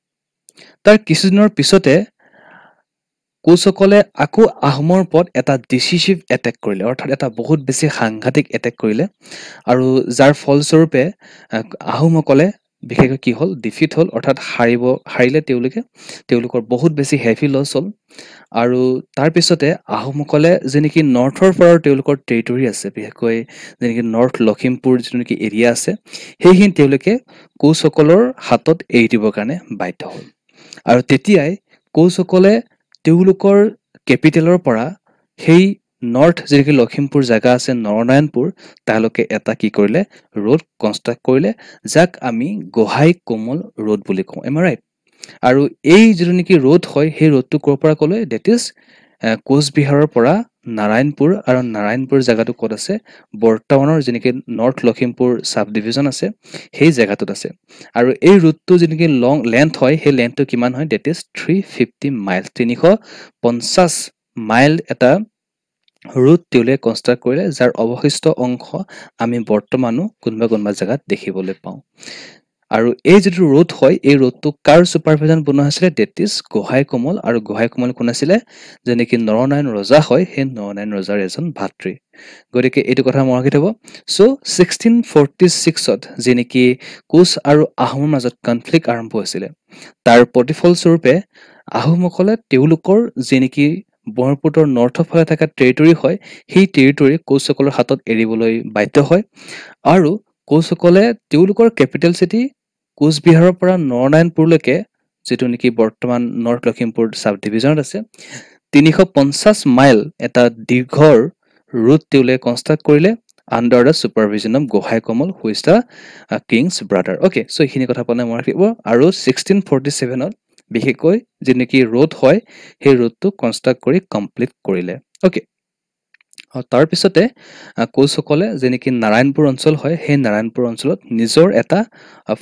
তাৰ কিছুদিনৰ পিছতে কোচসকলে আকৌ আহোমৰ ওপৰত এটা ডিচিচিভ এটেক কৰিলে অৰ্থাৎ এটা বহুত বেছি সাংঘাতিক এটেক কৰিলে আৰু যাৰ ফলস্বৰূপে আহোমসকলে বিশেষকৈ কি হ'ল ডিফিট হ'ল অৰ্থাৎ হাৰিব হাৰিলে তেওঁলোকে তেওঁলোকৰ বহুত বেছি হেভি লছ হ'ল আৰু তাৰপিছতে আহোমসকলে যি নেকি নৰ্থৰ পৰাও তেওঁলোকৰ টেৰিটৰী আছে বিশেষকৈ যি নেকি নৰ্থ লখিমপুৰ যিটো নেকি এৰিয়া আছে সেইখিনি তেওঁলোকে কোচসকলৰ হাতত এৰি দিবৰ কাৰণে বাধ্য হ'ল আৰু তেতিয়াই কোচসকলে তেওঁলোকৰ কেপিটেলৰ পৰা সেই নৰ্থ যি নেকি লখিমপুৰ জেগা আছে নৰনাৰায়ণপুৰ তেওঁলোকে এটা কি কৰিলে ৰোড কনষ্ট্ৰাক্ট কৰিলে যাক আমি গোহাই কোমল ৰোড বুলি কওঁ এম আৰ আই আৰু এই যিটো নেকি ৰোড হয় সেই ৰোডটো ক'ৰ পৰা ক'লে ডেট ইজ কোচবিহাৰৰ পৰা নাৰায়ণপুৰ আৰু নাৰায়ণপুৰ জেগাটো ক'ত আছে বৰ্তমানৰ যেনেকৈ নৰ্থ লখিমপুৰ চাব ডিভিজন আছে সেই জেগাটোত আছে আৰু এই ৰুটটো যেনেকৈ লং লেন্থ হয় সেই লেন্থটো কিমান হয় that is three fifty mile তিনিশ পঞ্চাছ মাইল এটা ৰুট তেওঁলোকে কনষ্ট্ৰাক্ট কৰিলে যাৰ অৱশিষ্ট অংশ আমি বৰ্তমানো কোনোবা কোনোবা জেগাত দেখিবলৈ পাওঁ আৰু এই যিটো ৰোড হয় এই ৰোডটো কাৰ ছুপাৰভাইজাৰ বনোৱা হৈছিলে ডেট ইজ গোহাঁই কোমল আৰু গোহাঁই কোমল কোন আছিলে যে নেকি নৰনাৰায়ণ ৰজা হয় সেই নৰনাৰায়ণ ৰজাৰ এজন ভাতৃ গতিকে এইটো কথা মই ৰাখি থ'ব চ' ছিক্সটিন ফৰ্টি ছিক্সত যি নেকি কোচ আৰু আহোমৰ মাজত কনফ্লিক্ট আৰম্ভ হৈছিলে তাৰ প্ৰতিফলস্বৰূপে আহোমসকলে তেওঁলোকৰ যি নেকি ব্ৰহ্মপুত্ৰৰ নৰ্থৰ ফালে থকা টেৰিটৰী হয় সেই টেৰিটৰী কোচসকলৰ হাতত এৰিবলৈ বাধ্য হয় আৰু কোচসকলে তেওঁলোকৰ কেপিটেল চিটি কোচবিহাৰৰ পৰা নৰনাৰায়ণপুৰলৈকে যিটো নেকি বৰ্তমান নৰ্থ লখিমপুৰ চাব ডিভিজনত আছে তিনিশ পঞ্চাছ মাইল এটা দীৰ্ঘৰ ৰুট তেওঁলোকে কনষ্ট্ৰাক্ট কৰিলে under the supervision of Gohain Kamal who's the king's brother okay so' এইখিনি কথা পালে মই ৰাখিব আৰু ছিক্সটিন ফৰ্টি ছেভেনত বিশেষকৈ যি নেকি ৰোড হয় সেই ৰোডটো কনষ্ট্ৰাক্ট কৰি কমপ্লিট কৰিলে অ'কে তাৰপিছতে কোচসকলে যে নেকি নাৰায়ণপুৰ অঞ্চল হয় সেই নাৰায়ণপুৰ অঞ্চলত নিজৰ এটা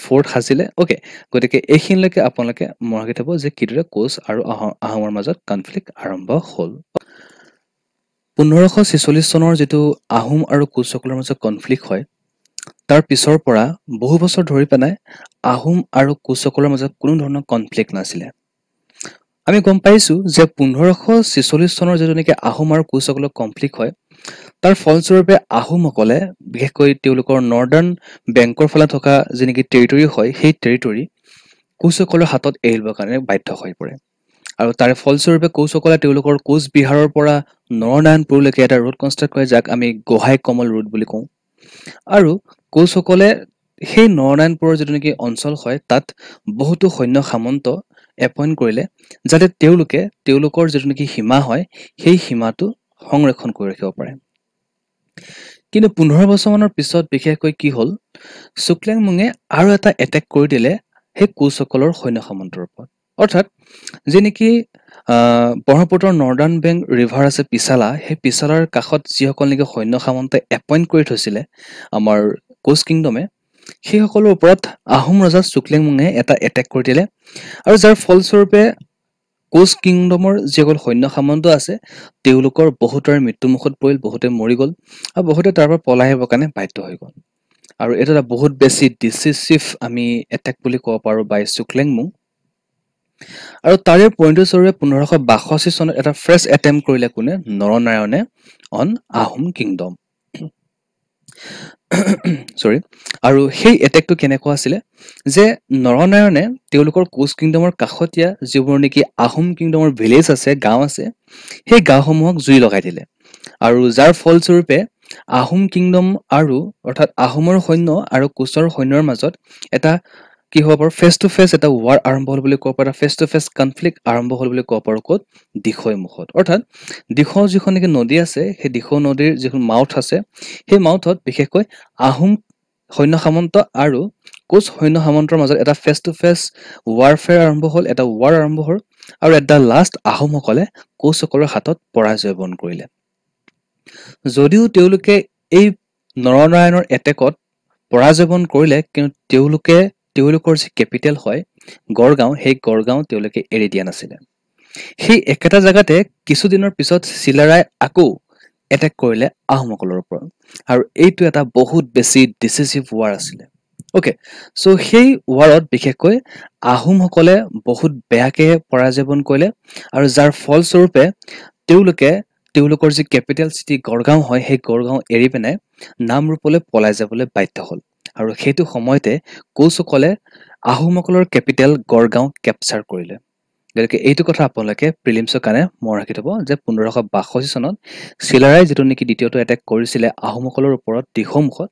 ফৰ্ট সাজিলে অ'কে গতিকে এইখিনিলৈকে আপোনালোকে মনত ৰাখি থ'ব যে কিদৰে কোচ আৰু আহোমৰ মাজত কনফ্লিক্ট আৰম্ভ হ'ল পোন্ধৰশ ছিচল্লিছ চনৰ যিটো আহোম আৰু কোচসকলৰ মাজত কনফ্লিক্ট হয় তাৰ পিছৰ পৰা বহু বছৰ ধৰি পেলাই আহোম আৰু কোচসকলৰ মাজত কোনো ধৰণৰ কনফ্লিক্ট নাছিলে আমি গম পাইছো যে পোন্ধৰশ ছিচল্লিছ চনৰ যিটো নেকি আহোম আৰু কোচসকলক কনফ্লিক হয় তাৰ ফলস্বৰূপে আহোমসকলে বিশেষকৈ তেওঁলোকৰ নৰ্দাৰ্ণ বেংকৰ ফালে থকা যি নেকি টেৰিটৰী হয় সেই টেৰিটৰী কোচসকলৰ হাতত এৰিবৰ কাৰণে বাধ্য হৈ পৰে আৰু তাৰে ফলস্বৰূপে কোচসকলে তেওঁলোকৰ কোচবিহাৰৰ পৰা নৰনাৰায়ণপুৰলৈকে এটা ৰোড কনষ্ট্ৰাক্ট কৰে যাক আমি গোহাই কমল ৰোড বুলি কওঁ আৰু কোচসকলে সেই নৰনাৰায়ণপুৰৰ যিটো নেকি অঞ্চল হয় তাত বহুতো সৈন্য সামন্ত এপইণ্ট কৰিলে যাতে তেওঁলোকে তেওঁলোকৰ যিটো নেকি সীমা হয় সেই সীমাটো সংৰক্ষণ কৰি ৰাখিব পাৰে কিন্তু পোন্ধৰ বছৰমানৰ পিছত বিশেষকৈ কি হ'ল চুকলেংমুঙে আৰু এটা এটেক কৰি দিলে সেই কোচসকলৰ সৈন্য সামন্তৰ ওপৰত অৰ্থাৎ যি নেকি ব্ৰহ্মপুত্ৰৰ নৰ্দাৰ্ণ বেংক ৰিভাৰ আছে পিছালা সেই পিছালাৰ কাষত যিসকল নেকি সৈন্য সামন্তে এপইণ্ট কৰি থৈছিলে আমাৰ কোচ কিংডমে সেইসকলৰ ওপৰত আহোম ৰজা চুকলেংমুঙে এটা এটেক কৰি দিলে আৰু যাৰ ফলস্বৰূপে কোচ কিংডমৰ যিসকল সৈন্য সামন্ত আছে তেওঁলোকৰ বহুতৰে মৃত্যুমুখত পৰিল বহুতে মৰি গ'ল আৰু বহুতে তাৰ পৰা পলাই আহিবৰ কাৰণে বাধ্য হৈ গ'ল আৰু এইটো এটা বহুত বেছি ডিচিচিভ আমি এটেক বুলি ক'ব পাৰোঁ বাই চুকলেংমুং আৰু তাৰে পৰিণতিস্বৰূপে পোন্ধৰশ বাষষ্ঠি চনত এটা ফ্ৰেছ এটেম্প কৰিলে কোনে নৰনাৰায়ণে অন আহোম কিংডম চৰি আৰু সেই এটেকটো কেনেকুৱা আছিলে যে নৰনাৰায়ণে তেওঁলোকৰ কোচ কিংডমৰ কাষতীয়া যিবোৰ নেকি আহোম কিংডমৰ ভিলেজ আছে গাঁও আছে সেই গাঁওসমূহক জুই লগাই দিলে আৰু যাৰ ফলস্বৰূপে আহোম কিংডম আৰু অৰ্থাৎ আহোমৰ সৈন্য আৰু কোচৰ সৈন্যৰ মাজত এটা কি হ'ব পাৰোঁ ফেচ টু ফেচ এটা ৱাৰ আৰম্ভ হ'ল বুলি ক'ব পাৰোঁ এটা ফেচ টু ফেচ কনফ্লিক্ট আৰম্ভ হ'ল বুলি ক'ব পাৰোঁ ক'ত দিশৈ মুখত অৰ্থাৎ দিশৰ যিখন নেকি নদী আছে সেই দিশ নদীৰ যিখন মাউথ আছে সেই মাউথত বিশেষকৈ আহোম সৈন্য সামন্ত আৰু কোচ সৈন্য সামন্তৰ মাজত এটা ফেচ টু ফেচ ৱাৰফেয়াৰ আৰম্ভ হ'ল এটা ৱাৰ আৰম্ভ হ'ল আৰু এট দ্য লাষ্ট আহোমসকলে কোচসকলৰ হাতত পৰাজয় বন কৰিলে যদিও তেওঁলোকে এই নৰনাৰায়ণৰ এটেকত পৰাজয় বন কৰিলে কিন্তু তেওঁলোকে তেওঁলোকৰ যি কেপিটেল হয় গড়গাঁও সেই গড়গাঁও তেওঁলোকে এৰি দিয়া নাছিলে সেই একেটা জেগাতে কিছুদিনৰ পিছত চিলাৰাই আকৌ এটেক কৰিলে আহোমসকলৰ ওপৰত আৰু এইটো এটা বহুত বেছি ডিচিচিভ ৱাৰ আছিলে অ'কে চ' সেই ৱাৰত বিশেষকৈ আহোমসকলে বহুত বেয়াকৈ পৰাজয়বন কৰিলে আৰু যাৰ ফলস্বৰূপে তেওঁলোকে তেওঁলোকৰ যি কেপিটেল চিটি গড়গাঁও হয় সেই গড়গাঁও এৰি পিনে নামৰূপলৈ পলাই যাবলৈ বাধ্য হ'ল আৰু সেইটো সময়তে কোচসকলে আহোমসকলৰ কেপিটেল গড়গাঁও কেপচাৰ কৰিলে গতিকে এইটো কথা আপোনালোকে প্ৰিলিমছৰ কাৰণে মনত ৰাখি থ'ব যে পোন্ধৰশ বাষষ্ঠি চনত চিলাৰাই যিটো নেকি দ্বিতীয়টো এটেক কৰিছিলে আহোমসকলৰ ওপৰত দিশমুখত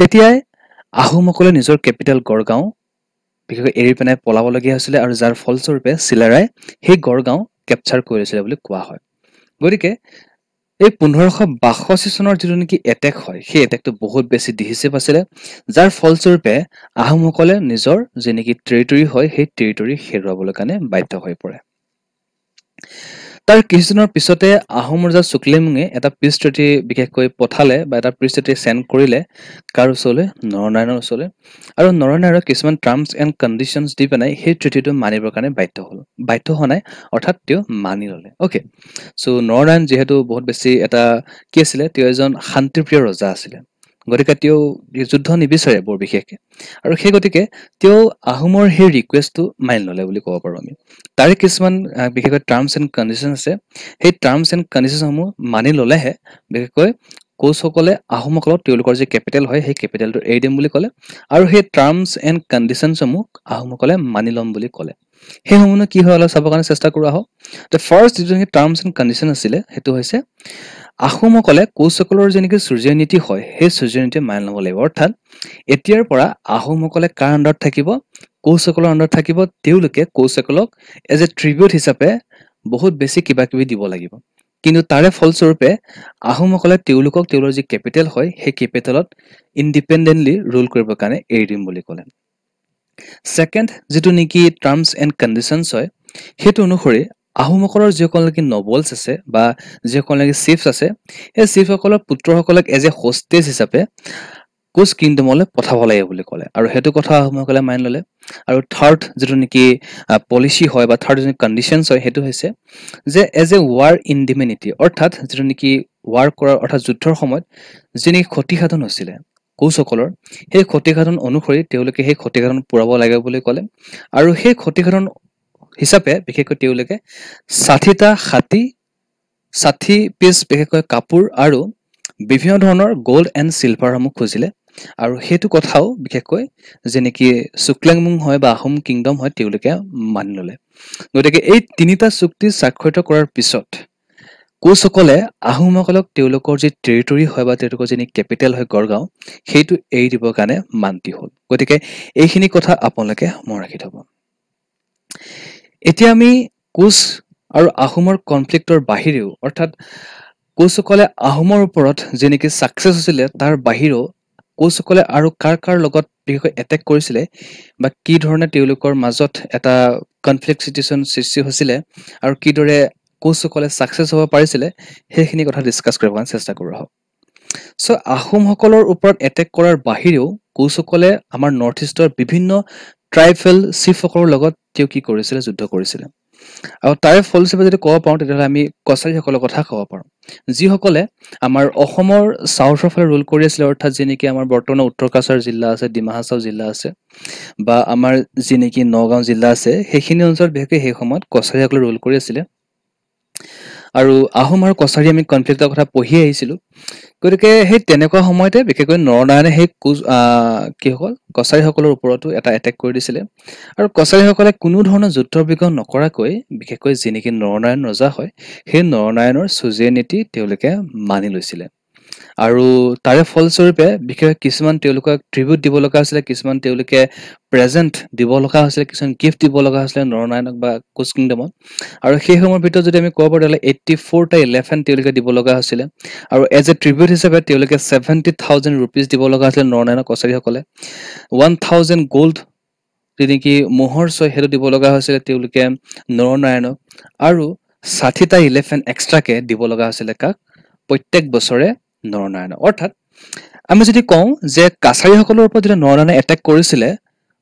তেতিয়াই আহোমসকলে নিজৰ কেপিটেল গড়গাঁও বিশেষকৈ এৰি পেনাই পলাবলগীয়া হৈছিলে আৰু যাৰ ফলস্বৰূপে চিলাৰাই সেই গড়গাঁও কেপচাৰ কৰি লৈছিলে বুলি কোৱা হয় গতিকে এই পোন্ধৰশ বাষষ্ঠি চনৰ যিটো নেকি এটেক হয় সেই এটেকটো বহুত বেছি ডিচিভ আছিলে যাৰ ফলস্বৰূপে আহোমসকলে নিজৰ যি নেকি টেৰিটৰি হয় সেই টেৰিটৰি হেৰুৱাবলৈ কাৰণে বাধ্য হৈ পৰে তাৰ কিছুদিনৰ পিছতে আহোম ৰজা চুকলিমুঙে এটা পৃষ্ঠতি বিশেষকৈ পঠালে বা এটা পৃষ্ঠতি চেণ্ড কৰিলে কাৰ ওচৰলৈ নৰনাৰায়ণৰ ওচৰলৈ আৰু নৰনাৰায়ণৰ কিছুমান টাৰ্মছ এণ্ড কণ্ডিশ্যনছ দি পেলাই সেই ত্ৰুটিটো মানিবৰ কাৰণে বাধ্য হ'ল বাধ্য হোৱা নাই অৰ্থাৎ তেওঁ মানি ল'লে অ'কে চ' নৰনাৰায়ণ যিহেতু বহুত বেছি এটা কি আছিলে তেওঁ এজন শান্তিপ্ৰিয় ৰজা আছিলে গতিকে তেওঁ যুদ্ধ নিবিচাৰে বৰ বিশেষকে আৰু সেই গতিকে তেওঁ আহোমৰ সেই ৰিকুৱেষ্টটো মানি ললে বুলি ক'ব পাৰোঁ আমি তাৰে কিছুমান বিশেষকৈ টাৰ্মছ এণ্ড কণ্ডিশ্যন আছে সেই টাৰ্মছ এণ্ড কণ্ডিশ্যনসমূহ মানি ল'লেহে বিশেষকৈ কোচসকলে আহোমসকলক তেওঁলোকৰ যি কেপিটেল হয় সেই কেপিটেলটো এৰি দিম বুলি ক'লে আৰু সেই টাৰ্মছ এণ্ড কণ্ডিশ্যনসমূহ আহোমসকলে মানি ল'ম বুলি ক'লে সেইসমূহনো কি হয় অলপ চাবৰ কাৰণে চেষ্টা কৰোঁ আহক দ্য ফাৰ্ষ্ট যিটো নেকি টাৰ্মছ এণ্ড কণ্ডিশ্যন আছিলে সেইটো হৈছে আহোমসকলে কোচসকলৰ যি নেকি সূৰ্যনীতি হয় সেই সূৰ্যনীতিয়ে মানি ল'ব লাগিব অৰ্থাৎ এতিয়াৰ পৰা আহোমসকলে কাৰ আণ্ডাৰত থাকিব কোচসকলৰ আণ্ডাৰত থাকিব তেওঁলোকে কোচসকলক এজ এ ট্ৰিবিউট হিচাপে বহুত বেছি কিবা কিবি দিব লাগিব কিন্তু তাৰে ফলস্বৰূপে আহোমসকলে তেওঁলোকক তেওঁলোকৰ যি কেপিটেল হয় সেই কেপিটেলত ইনডিপেণ্ডেণ্টলি ৰুল কৰিবৰ কাৰণে এৰি দিম বুলি ক'লে ছেকেণ্ড যিটো নেকি টাৰ্মছ এণ্ড কণ্ডিশ্যনছ হয় সেইটো অনুসৰি আহোমসকলৰ যিসকল নেকি নবলছ আছে বা যিসকল নেকি চিফ্ছ আছে সেই চিফসকলৰ পুত্ৰসকলক এজ এ হোষ্টেজ হিচাপে কোচ কিংডমলৈ পঠাব লাগে বুলি ক'লে আৰু সেইটো কথা আহোমসকলে মানি ল'লে আৰু থাৰ্ড যিটো নেকি পলিচি হয় বা থাৰ্ড যিটো কণ্ডিশ্যনছ হয় সেইটো হৈছে যে এজ এ ৱাৰ ইনডিমিনিটি অৰ্থাৎ যিটো নেকি ৱাৰ কৰাৰ অৰ্থাৎ যুদ্ধৰ সময়ত যি নেকি ক্ষতি সাধন কোচসকলৰ সেই ক্ষতিসাধন অনুসৰি তেওঁলোকে সেই ক্ষতিসাধন পূৰাব লাগে বুলি ক'লে আৰু সেই ক্ষতিসাধন হিচাপে বিশেষকৈ তেওঁলোকে ষাঠিটা হাতী ষাঠি পিচ বিশেষকৈ কাপোৰ আৰু বিভিন্ন ধৰণৰ গ'ল্ড এণ্ড চিলভাৰসমূহ খুজিলে আৰু সেইটো কথাও বিশেষকৈ যে নেকি চুকলেংমুং হয় বা আহোম কিংডম হয় তেওঁলোকে মানি ল'লে গতিকে এই তিনিটা চুক্তি স্বাক্ষৰিত কৰাৰ পিছত কোচসকলে আহোমসকলক তেওঁলোকৰ যি টেৰিটৰী হয় বা তেওঁলোকৰ যি কেপিটেল হয় গড়গাঁও সেইটো এৰি দিবৰ কাৰণে মান্তি হ'ল গতিকে এইখিনি কথা আপোনালোকে মনত ৰাখি থ'ব এতিয়া আমি কোচ আৰু আহোমৰ কনফ্লিক্টৰ বাহিৰেও অৰ্থাৎ কোচসকলে আহোমৰ ওপৰত যি নেকি ছাকচেছ হৈছিলে তাৰ বাহিৰেও কোচসকলে আৰু কাৰ কাৰ লগত বিশেষকৈ এটেক কৰিছিলে বা কি ধৰণে তেওঁলোকৰ মাজত এটা কনফ্লিক্ট চিটুৱেশ্যন সৃষ্টি হৈছিলে আৰু কিদৰে কোচসকলে ছাকচেছ হ'ব পাৰিছিলে সেইখিনি কথা ডিছকাছ কৰিব কাৰণে চেষ্টা কৰোঁ আহক চ' আহোমসকলৰ ওপৰত এটেক কৰাৰ বাহিৰেও কোচসকলে আমাৰ নৰ্থ ইষ্টৰ বিভিন্ন ট্ৰাইবেল চিফসকলৰ লগত তেওঁ কি কৰিছিলে যুদ্ধ কৰিছিলে আৰু তাৰে ফলস্বৰূপে যদি ক'ব পাৰোঁ তেতিয়াহ'লে আমি কছাৰীসকলৰ কথা ক'ব পাৰোঁ যিসকলে আমাৰ অসমৰ চাউথৰ ফালে ৰোল কৰি আছিলে অৰ্থাৎ যি নেকি আমাৰ বৰ্তমানৰ উত্তৰ কাছাৰ জিলা আছে ডিমাহাচাও জিলা আছে বা আমাৰ যি নেকি নগাঁও জিলা আছে সেইখিনি অঞ্চলত বিশেষকৈ সেই সময়ত কছাৰীসকলে ৰুল কৰি আছিলে আৰু আহোম আৰু কছাৰী আমি কনফ্লিক্টৰ কথা পঢ়ি আহিছিলোঁ গতিকে সেই তেনেকুৱা সময়তে বিশেষকৈ নৰনাৰায়ণে সেই কোচ কি হ'ল কছাৰীসকলৰ ওপৰতো এটা এটেক কৰি দিছিলে আৰু কছাৰীসকলে কোনো ধৰণৰ যুদ্ধ বিঘ্ন নকৰাকৈ বিশেষকৈ যি নেকি নৰনাৰায়ণ ৰজা হয় সেই নৰনাৰায়ণৰ চুজিয়া নীতি তেওঁলোকে মানি লৈছিলে আৰু তাৰে ফলস্বৰূপে বিশেষ কিছুমান তেওঁলোকক ট্ৰিবিউট দিব লগা হৈছিলে কিছুমান তেওঁলোকে প্ৰেজেণ্ট দিব লগা হৈছিলে কিছুমান গিফ্ট দিব লগা হৈছিলে নৰনাৰায়ণক বা কোচ কিংডমত আৰু সেই সময়ৰ ভিতৰত যদি আমি ক'ব পাৰোঁ তেতিয়াহ'লে এইটটি ফ'ৰটা ইলেফেণ্ট তেওঁলোকে দিব লগা হৈছিলে আৰু এজ এ ট্ৰিবিউট হিচাপে তেওঁলোকে ছেভেণ্টি থাউজেণ্ড ৰুপিজ দিব লগা হৈছিলে নৰনাৰায়ণ কছাৰীসকলে ওৱান থাউজেণ্ড গ'ল্ড যি নেকি মোহৰ ছয় সেইটো দিব লগা হৈছিলে তেওঁলোকে নৰনাৰায়ণক আৰু ষাঠিটা ইলেফেণ্ট এক্সট্ৰাকে দিব লগা হৈছিলে কাক প্ৰত্যেক বছৰে নৰনাৰায়ণ অৰ্থাৎ আমি যদি কওঁ যে কাছাৰীসকলৰ ওপৰত যেতিয়া নৰনাৰায়ণে এটেক কৰিছিলে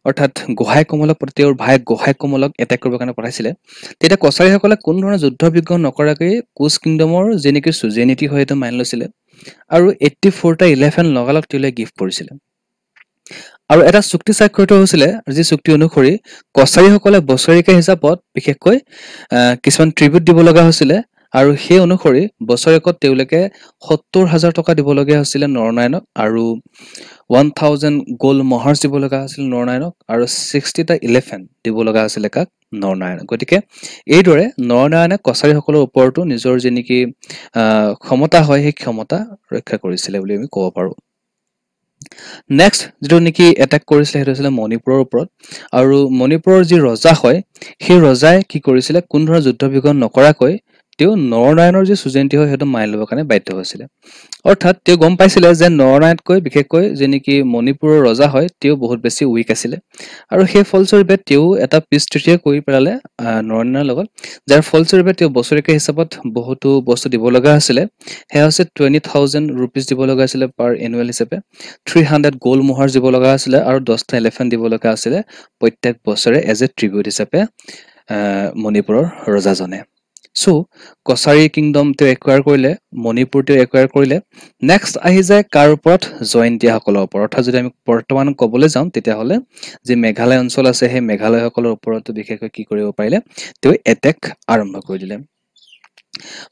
অৰ্থাৎ গোহাঁই কমলক তেওঁৰ ভাই গোহাই কমলক এটেক কৰিবৰ কাৰণে পঠাইছিলে তেতিয়া কছাৰীসকলে কোনো ধৰণৰ যুদ্ধ বিগ্ৰহ নকৰাকৈ কোচ কিংডমৰ যি নেকি চুজেনিটি হয় সেইটো মানি লৈছিলে আৰু এইট্টি ফ'ৰটা ইলেভেন লগালগ তেওঁলোকে গিফ্ট কৰিছিলে আৰু এটা চুক্তি স্বাক্ষৰিত হৈছিলে যি চুক্তি অনুসৰি কছাৰীসকলে বছৰেকীয়া হিচাপত বিশেষকৈ কিছুমান ট্ৰিবিউট দিব লগা হৈছিলে আৰু সেই অনুসৰি বছৰেকত তেওঁলোকে সত্তৰ হাজাৰ টকা দিবলগীয়া হৈছিলে নৰনাৰায়ণক আৰু ওৱান থাউজেণ্ড গ'ল্ড মহাৰ্চ দিব লগা হৈছিল নৰনাৰায়ণক আৰু ছিক্সটিটা ইলেফেণ্ট দিব লগা হৈছিলে কাক নৰনাৰায়ণক গতিকে এইদৰে নৰনাৰায়ণে কছাৰীসকলৰ ওপৰতো নিজৰ যি নেকি ক্ষমতা হয় সেই ক্ষমতা ৰক্ষা কৰিছিলে বুলি আমি ক'ব পাৰোঁ নেক্সট যিটো নেকি এটেক কৰিছিলে সেইটো হৈছিলে মণিপুৰৰ ওপৰত আৰু মণিপুৰৰ যি ৰজা হয় সেই ৰজাই কি কৰিছিলে কোনো ধৰণৰ যুদ্ধ বিগ্ৰহ নকৰাকৈ তেওঁ নৰনাৰায়ণৰ যি চুজেন্তী হয় সেইটো মাই ল'বৰ কাৰণে বাধ্য হৈছিলে অৰ্থাৎ তেওঁ গম পাইছিলে যে নৰনাৰায়ণতকৈ বিশেষকৈ যে নেকি মণিপুৰৰ ৰজা হয় তেওঁ বহুত বেছি উইক আছিলে আৰু সেই ফলস্বৰূপে তেওঁ এটা পিছ পিস্থিতিয়ে কৰি পেলালে নৰনাৰায়ণৰ লগত যাৰ ফলস্বৰূপে তেওঁ বছৰেকীয়া হিচাপত বহুতো বস্তু দিব লগা আছিলে সেয়া হৈছে টুৱেণ্টি থাউজেণ্ড ৰুপিজ দিব লগা আছিলে পাৰ এনুৱেল হিচাপে থ্ৰী হাণ্ড্ৰেড গ'ল্ড মোহাৰ দিব লগা আছিলে আৰু দহটা এলিফেণ্ট দিব লগা আছিলে প্ৰত্যেক বছৰে এজ এ ট্ৰিবিউট হিচাপে মণিপুৰৰ ৰজাজনে চ' কছাৰী কিংডম তেওঁ একুৱাৰ কৰিলে মণিপুৰ তেওঁ একুৱাৰ কৰিলে নেক্সট আহি যায় কাৰ ওপৰত জয়ন্তীয়াসকলৰ ওপৰত অৰ্থাৎ যদি আমি বৰ্তমান ক'বলৈ যাওঁ তেতিয়াহ'লে যি মেঘালয় অঞ্চল আছে সেই মেঘালয়সকলৰ ওপৰতো বিশেষকৈ কি কৰিব পাৰিলে তেওঁ এটেক আৰম্ভ কৰি দিলে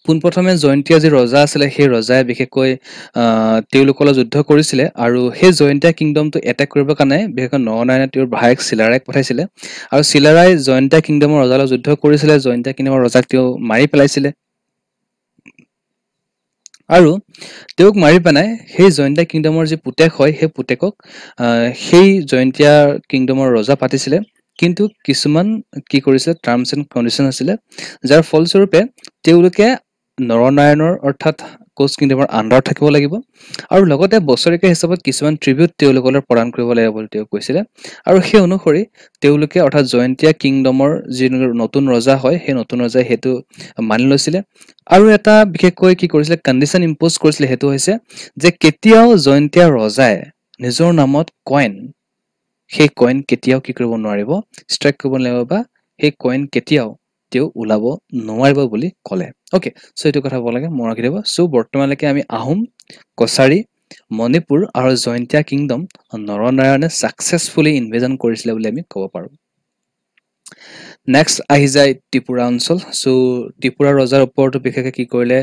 পোনপ্ৰথমে জয়ন্তীয়া যি ৰজা আছিলে সেই ৰজাই বিশেষকৈ তেওঁলোকৰ লগত যুদ্ধ কৰিছিলে আৰু সেই জয়ন্তীয়া কিংডমটো এটেক কৰিবৰ কাৰণে বিশেষকৈ নৰনাৰায়ণে তেওঁৰ ভায়েক চিলাৰাইক পঠাইছিলে আৰু চিলাৰাই জয়ন্তীয়া কিংডমৰ ৰজাৰ লগত যুদ্ধ কৰিছিলে জয়ন্তীয়া কিংডমৰ ৰজাক তেওঁ মাৰি পেলাইছিলে আৰু তেওঁক মাৰি পেলাই সেই জয়ন্তীয়া কিংডমৰ যি পুতেক হয় সেই পুতেকক সেই জয়ন্তীয়া কিংডমৰ ৰজা পাতিছিলে কিন্তু কিছুমান কি কৰিছিলে টাৰ্মছ এণ্ড কণ্ডিশ্যন আছিলে যাৰ ফলস্বৰূপে তেওঁলোকে নৰনাৰায়ণৰ অৰ্থাৎ কোচ কিংডমৰ আণ্ডাৰত থাকিব লাগিব আৰু লগতে বছৰেকীয়া হিচাপত কিছুমান ট্ৰিবিউট তেওঁলোকলৈ প্ৰদান কৰিব লাগিব বুলি তেওঁ কৈছিলে আৰু সেই অনুসৰি তেওঁলোকে অৰ্থাৎ জয়ন্তীয়া কিংডমৰ যি নতুন ৰজা হয় সেই নতুন ৰজাই সেইটো মানি লৈছিলে আৰু এটা বিশেষকৈ কি কৰিছিলে কণ্ডিশ্যন ইম্প'জ কৰিছিলে সেইটো হৈছে যে কেতিয়াও জয়ন্তীয়া ৰজাই নিজৰ নামত কইন সেই কইন কেতিয়াও কি কৰিব নোৱাৰিব ষ্ট্ৰাইক কৰিব নোৱাৰিব বা সেই কইন কেতিয়াও তেওঁ ওলাব নোৱাৰিব বুলি ক'লে অ'কে চ' এইটো কথা হ'ব লাগে মনত ৰাখি দিব চ' বৰ্তমানলৈকে আমি আহোম কছাৰী মণিপুৰ আৰু জয়ন্তীয়া কিংডম নৰনাৰায়ণে ছাকচেছফুলি ইনভেজন কৰিছিলে বুলি আমি ক'ব পাৰো নেক্সট আহি যায় ত্ৰিপুৰা অঞ্চল চ' ত্ৰিপুৰা ৰজাৰ ওপৰতো বিশেষকৈ কি কৰিলে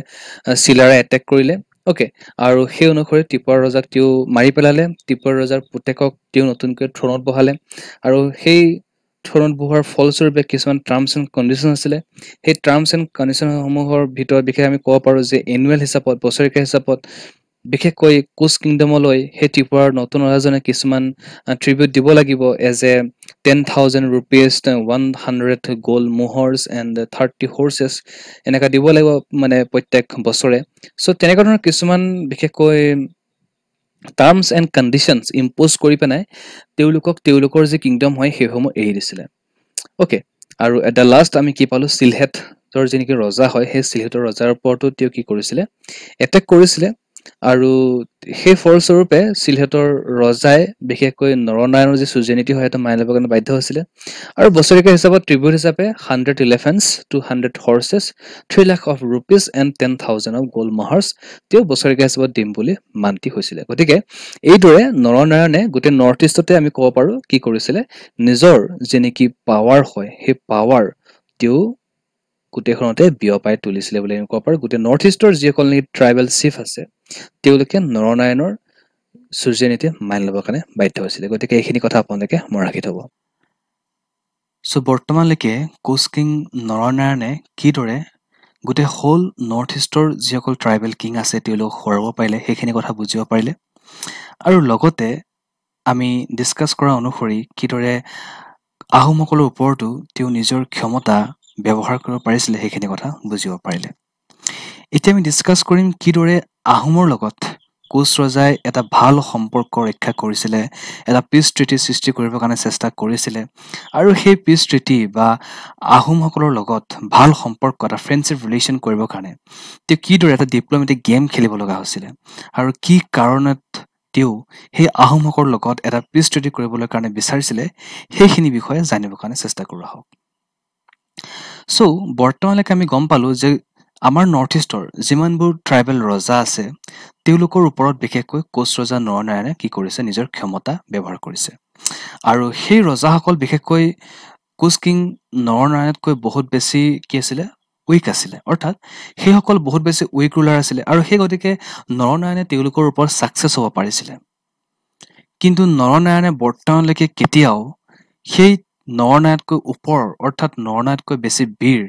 চিলাৰে এটেক কৰিলে অ'কে আৰু সেই অনুসৰি ত্ৰিপুৰা ৰজাক তেওঁ মাৰি পেলালে ত্ৰিপুৰা ৰজাৰ পুতেকক তেওঁ নতুনকৈ থ্ৰ'নত বহালে আৰু সেই থ্ৰ'নত বহোৱাৰ ফলস্বৰূপে কিছুমান টাৰ্মছ এণ্ড কণ্ডিশ্যন আছিলে সেই টাৰ্মছ এণ্ড কণ্ডিশ্যনসমূহৰ ভিতৰত বিশেষ আমি ক'ব পাৰোঁ যে এনুৱেল হিচাপত বছৰেকীয়া হিচাপত বিশেষকৈ কোচ কিংডমলৈ সেই ত্ৰিপুৰাৰ নতুন ৰাজাজনে কিছুমান ট্ৰিবিউট দিব লাগিব as a ten thousand rupees one hundred gold mohurs and thirty horses এনেকুৱা দিব লাগিব মানে প্ৰত্যেক বছৰে চ' তেনেকুৱা ধৰণৰ কিছুমান বিশেষকৈ টাৰ্মছ এণ্ড কণ্ডিশ্যনছ ইম্প'জ কৰি পেলাই তেওঁলোকক তেওঁলোকৰ যি কিংডম হয় সেইসমূহ এৰি দিছিলে অ'কে আৰু এট দ্য লাষ্ট আমি কি পালোঁ চিলহেটৰ যি নেকি ৰজা হয় সেই চিলহেটৰ ৰজাৰ ওপৰতো তেওঁ কি কৰিছিলে এটেক কৰিছিলে আৰু সেই ফলস্বৰূপে চিলহেটৰ ৰজাই বিশেষকৈ নৰনাৰায়ণৰ যি চুজেনীতি হয় সেইটো মাই ল'বৰ কাৰণে বাধ্য হৈছিলে আৰু বছৰেকীয়া হিচাপত ট্ৰিবিউট হিচাপে hundred elephants two hundred horses three lakh of rupees and ten thousand of gold mohurs তেওঁ বছৰেকীয়া হিচাপত দিম বুলি মান্তি হৈছিলে গতিকে এইদৰে নৰনাৰায়ণে গোটেই নৰ্থ ইষ্টতে আমি ক'ব পাৰোঁ কি কৰিছিলে নিজৰ যি নেকি পাৱাৰ হয় সেই পাৱাৰ তেওঁ গোটেইখনতে বিয়পাই তুলিছিলে বুলি আমি ক'ব পাৰোঁ গোটেই নৰ্থ ইষ্টৰ যিসকল নেকি ট্ৰাইবেল চিফ আছে তেওঁলোকে নৰনাৰায়ণৰ সূৰ্য নীতি মানি ল'বৰ কাৰণে বাধ্য হৈছিলে গতিকে এইখিনি কথা আপোনালোকে মই ৰাখি থ'ব চ' বৰ্তমানলৈকে কোচ কিং নৰনাৰায়ণে কিদৰে গোটেই হ'ল নৰ্থ ইষ্টৰ যিসকল ট্ৰাইবেল কিং আছে তেওঁলোক হৰাব পাৰিলে সেইখিনি কথা বুজিব পাৰিলে আৰু লগতে আমি ডিছকাছ কৰা অনুসৰি কিদৰে আহোমসকলৰ ওপৰতো তেওঁ নিজৰ ক্ষমতা ব্যৱহাৰ কৰিব পাৰিছিলে সেইখিনি কথা বুজিব পাৰিলে এতিয়া আমি ডিছকাছ কৰিম কিদৰে আহোমৰ লগত কোচ ৰজাই এটা ভাল সম্পৰ্ক ৰক্ষা কৰিছিলে এটা পিছ ট্ৰীতি সৃষ্টি কৰিবৰ কাৰণে চেষ্টা কৰিছিলে আৰু সেই পিছ ট্ৰীতি বা আহোমসকলৰ লগত ভাল সম্পৰ্ক এটা ফ্ৰেণ্ডশ্বিপ ৰিলেশ্যন কৰিবৰ কাৰণে তেওঁ কিদৰে এটা ডিপ্ল'মেটিক গেম খেলিব লগা হৈছিলে আৰু কি কাৰণত তেওঁ সেই আহোমসকলৰ লগত এটা পিছ ট্ৰীতি কৰিবলৈ কাৰণে বিচাৰিছিলে সেইখিনি বিষয়ে জানিবৰ কাৰণে চেষ্টা কৰোঁ আহক চ' বৰ্তমানলৈকে আমি গম পালোঁ যে আমাৰ নৰ্থ ইষ্টৰ যিমানবোৰ ট্ৰাইবেল ৰজা আছে তেওঁলোকৰ ওপৰত বিশেষকৈ কোচ ৰজা নৰনাৰায়ণে কি কৰিছে নিজৰ ক্ষমতা ব্যৱহাৰ কৰিছে আৰু সেই ৰজাসকল বিশেষকৈ কোচ কিং নৰনাৰায়ণতকৈ বহুত বেছি কি আছিলে উইক আছিলে অৰ্থাৎ সেইসকল বহুত বেছি উইক ৰুলাৰ আছিলে আৰু সেই গতিকে নৰনাৰায়ণে তেওঁলোকৰ ওপৰত ছাকচেছ হ'ব পাৰিছিলে কিন্তু নৰনাৰায়ণে বৰ্তমানলৈকে কেতিয়াও সেই নৰনাতকৈ ওপৰ অৰ্থাৎ নৰনায়তকৈ বেছি বীৰ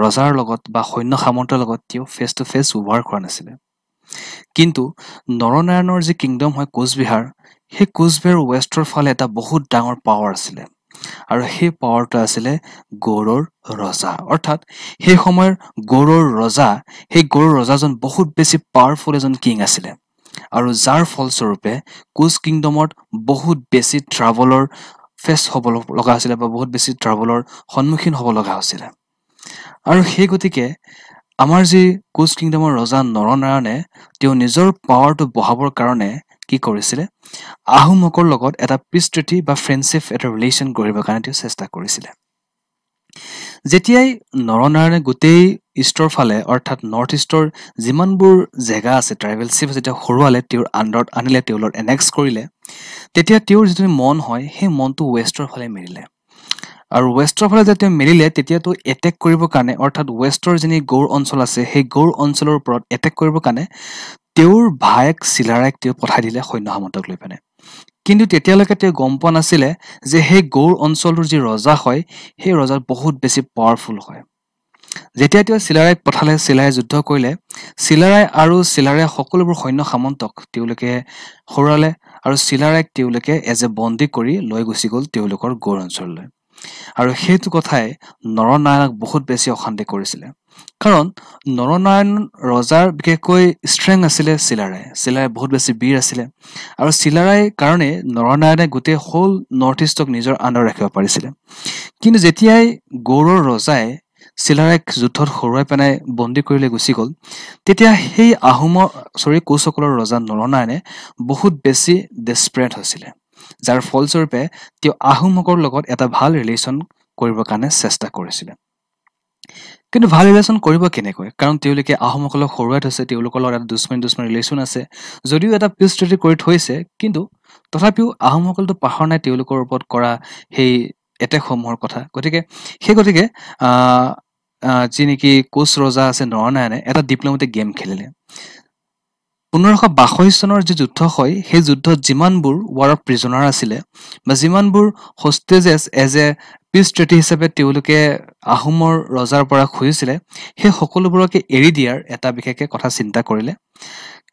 ৰজাৰ লগত বা সৈন্য সামন্তৰ লগত তেওঁ ফেচ টু ফেচ ওভাৰ কৰা নাছিলে কিন্তু নৰনাৰায়ণৰ যি কিংডম হয় কোচবিহাৰ সেই কোচবিহাৰ ৱেষ্টৰ ফালে এটা বহুত ডাঙৰ পাৱাৰ আছিলে আৰু সেই পাৱাৰটো আছিলে গৌৰৰ ৰজা অৰ্থাৎ সেই সময়ৰ গৌৰৰ ৰজা সেই গৌৰৰ ৰজাজন বহুত বেছি পাৱাৰফুল এজন কিং আছিলে আৰু যাৰ ফলস্বৰূপে কোচ কিংডমত বহুত বেছি ট্ৰাভেলৰ ফেচ হ'ব লগা হৈছিলে বা বহুত বেছি ট্ৰাভেলৰ সন্মুখীন হ'ব লগা হৈছিলে আৰু সেই গতিকে আমাৰ যি কোচ কিংডমৰ ৰজা নৰনাৰায়ণে তেওঁ নিজৰ পাৱাৰটো বঢ়াবৰ কাৰণে কি কৰিছিলে আহোমকৰ লগত এটা পিছতৃতি বা ফ্ৰেণ্ডশ্বিপ এটা ৰিলেশ্যন গঢ়িবৰ কাৰণে তেওঁ চেষ্টা কৰিছিলে যেতিয়াই নৰনাৰায়ণে গোটেই ইষ্টৰ ফালে অৰ্থাৎ নৰ্থ ইষ্টৰ যিমানবোৰ জেগা আছে ট্ৰাইবেল ট্ৰাইবেলশ্বিপ যেতিয়া সৰুৱালে তেওঁৰ আণ্ডাৰত আনিলে তেওঁলোকৰ এনেক্স কৰিলে তেতিয়া তেওঁৰ যিটো মন হয় সেই মনটো ৱেষ্টৰ ফালে মেলিলে আৰু ৱেষ্টৰ ফালে যেতিয়া তেওঁ মেলিলে তেতিয়া তেওঁ এটেক কৰিবৰ কাৰণে অৰ্থাৎ ৱেষ্টৰ যিনি গৌৰ অঞ্চল আছে সেই গৌৰ অঞ্চলৰ ওপৰত এটেক কৰিবৰ কাৰণে তেওঁৰ ভায়েক চিলাৰাইক তেওঁ পঠাই দিলে সৈন্য সামন্তক লৈ পিনে কিন্তু তেতিয়ালৈকে তেওঁ গম পোৱা নাছিলে যে সেই গৌৰ অঞ্চলটোৰ যি ৰজা হয় সেই ৰজা বহুত বেছি পাৱাৰফুল হয় যেতিয়া তেওঁ চিলাৰাইক পঠালে চিলাৰাই যুদ্ধ কৰিলে চিলাৰাই আৰু চিলাৰাই সকলোবোৰ সৈন্য সামন্তক তেওঁলোকে হৰুৱালে আৰু চিলাৰাইক তেওঁলোকে এজ এ বন্দী কৰি লৈ গুচি গ'ল তেওঁলোকৰ গৌৰ অঞ্চললৈ আৰু সেইটো কথাই নৰনাৰায়ণক বহুত বেছি অশান্তি কৰিছিলে কাৰণ নৰনাৰায়ণ ৰজাৰ বিশেষকৈ ষ্ট্ৰেং আছিলে চিলাৰাই চিলাৰাই বহুত বেছি বীৰ আছিলে আৰু চিলাৰাই কাৰণে নৰনাৰায়ণে গোটেই হ'ল নৰ্থ ইষ্টক নিজৰ আণ্ডাৰ ৰাখিব পাৰিছিলে কিন্তু যেতিয়াই গৌৰৰ ৰজাই চিলাৰেক যুদ্ধত হৰুৱাই পেনাই বন্দী কৰিলে গুচি গ'ল তেতিয়া সেই আহোমৰ চৰি কোচসকলৰ ৰজা নৰনাৰায়ণে বহুত বেছি ডেছপ্ৰেট হৈছিলে যাৰ ফলস্বৰূপে তেওঁ আহোমসকলৰ লগত এটা ভাল ৰিলেশ্যন কৰিবৰ কাৰণে চেষ্টা কৰিছিলে কিন্তু ভাল ৰিলেশ্যন কৰিব কেনেকৈ কাৰণ তেওঁলোকে আহোমসকলক হৰুৱাই থৈছে তেওঁলোকৰ লগত এটা দুশ্মনী দুশ্মনী ৰিলেশ্যন আছে যদিও এটা পিছ কৰি থৈছে কিন্তু তথাপিও আহোমসকলটো পাহৰ নাই তেওঁলোকৰ ওপৰত কৰা সেই এটেকসমূহৰ কথা গতিকে সেই গতিকে যি নেকি কোচ ৰজা আছে নৰনাৰায়ণে এটা ডিপ্ল'মেটিক গেম খেলিলে পোন্ধৰশ বাষষ্ঠি চনৰ যি যুদ্ধ হয় সেই যুদ্ধত যিমানবোৰ ৱাৰ অফ প্ৰিজনাৰ আছিলে বা যিমানবোৰ হোষ্টেজেছ এজ এ পিচ ট্ৰেটি হিচাপে তেওঁলোকে আহোমৰ ৰজাৰ পৰা খুজিছিলে সেই সকলোবোৰকে এৰি দিয়াৰ এটা বিশেষকৈ কথা চিন্তা কৰিলে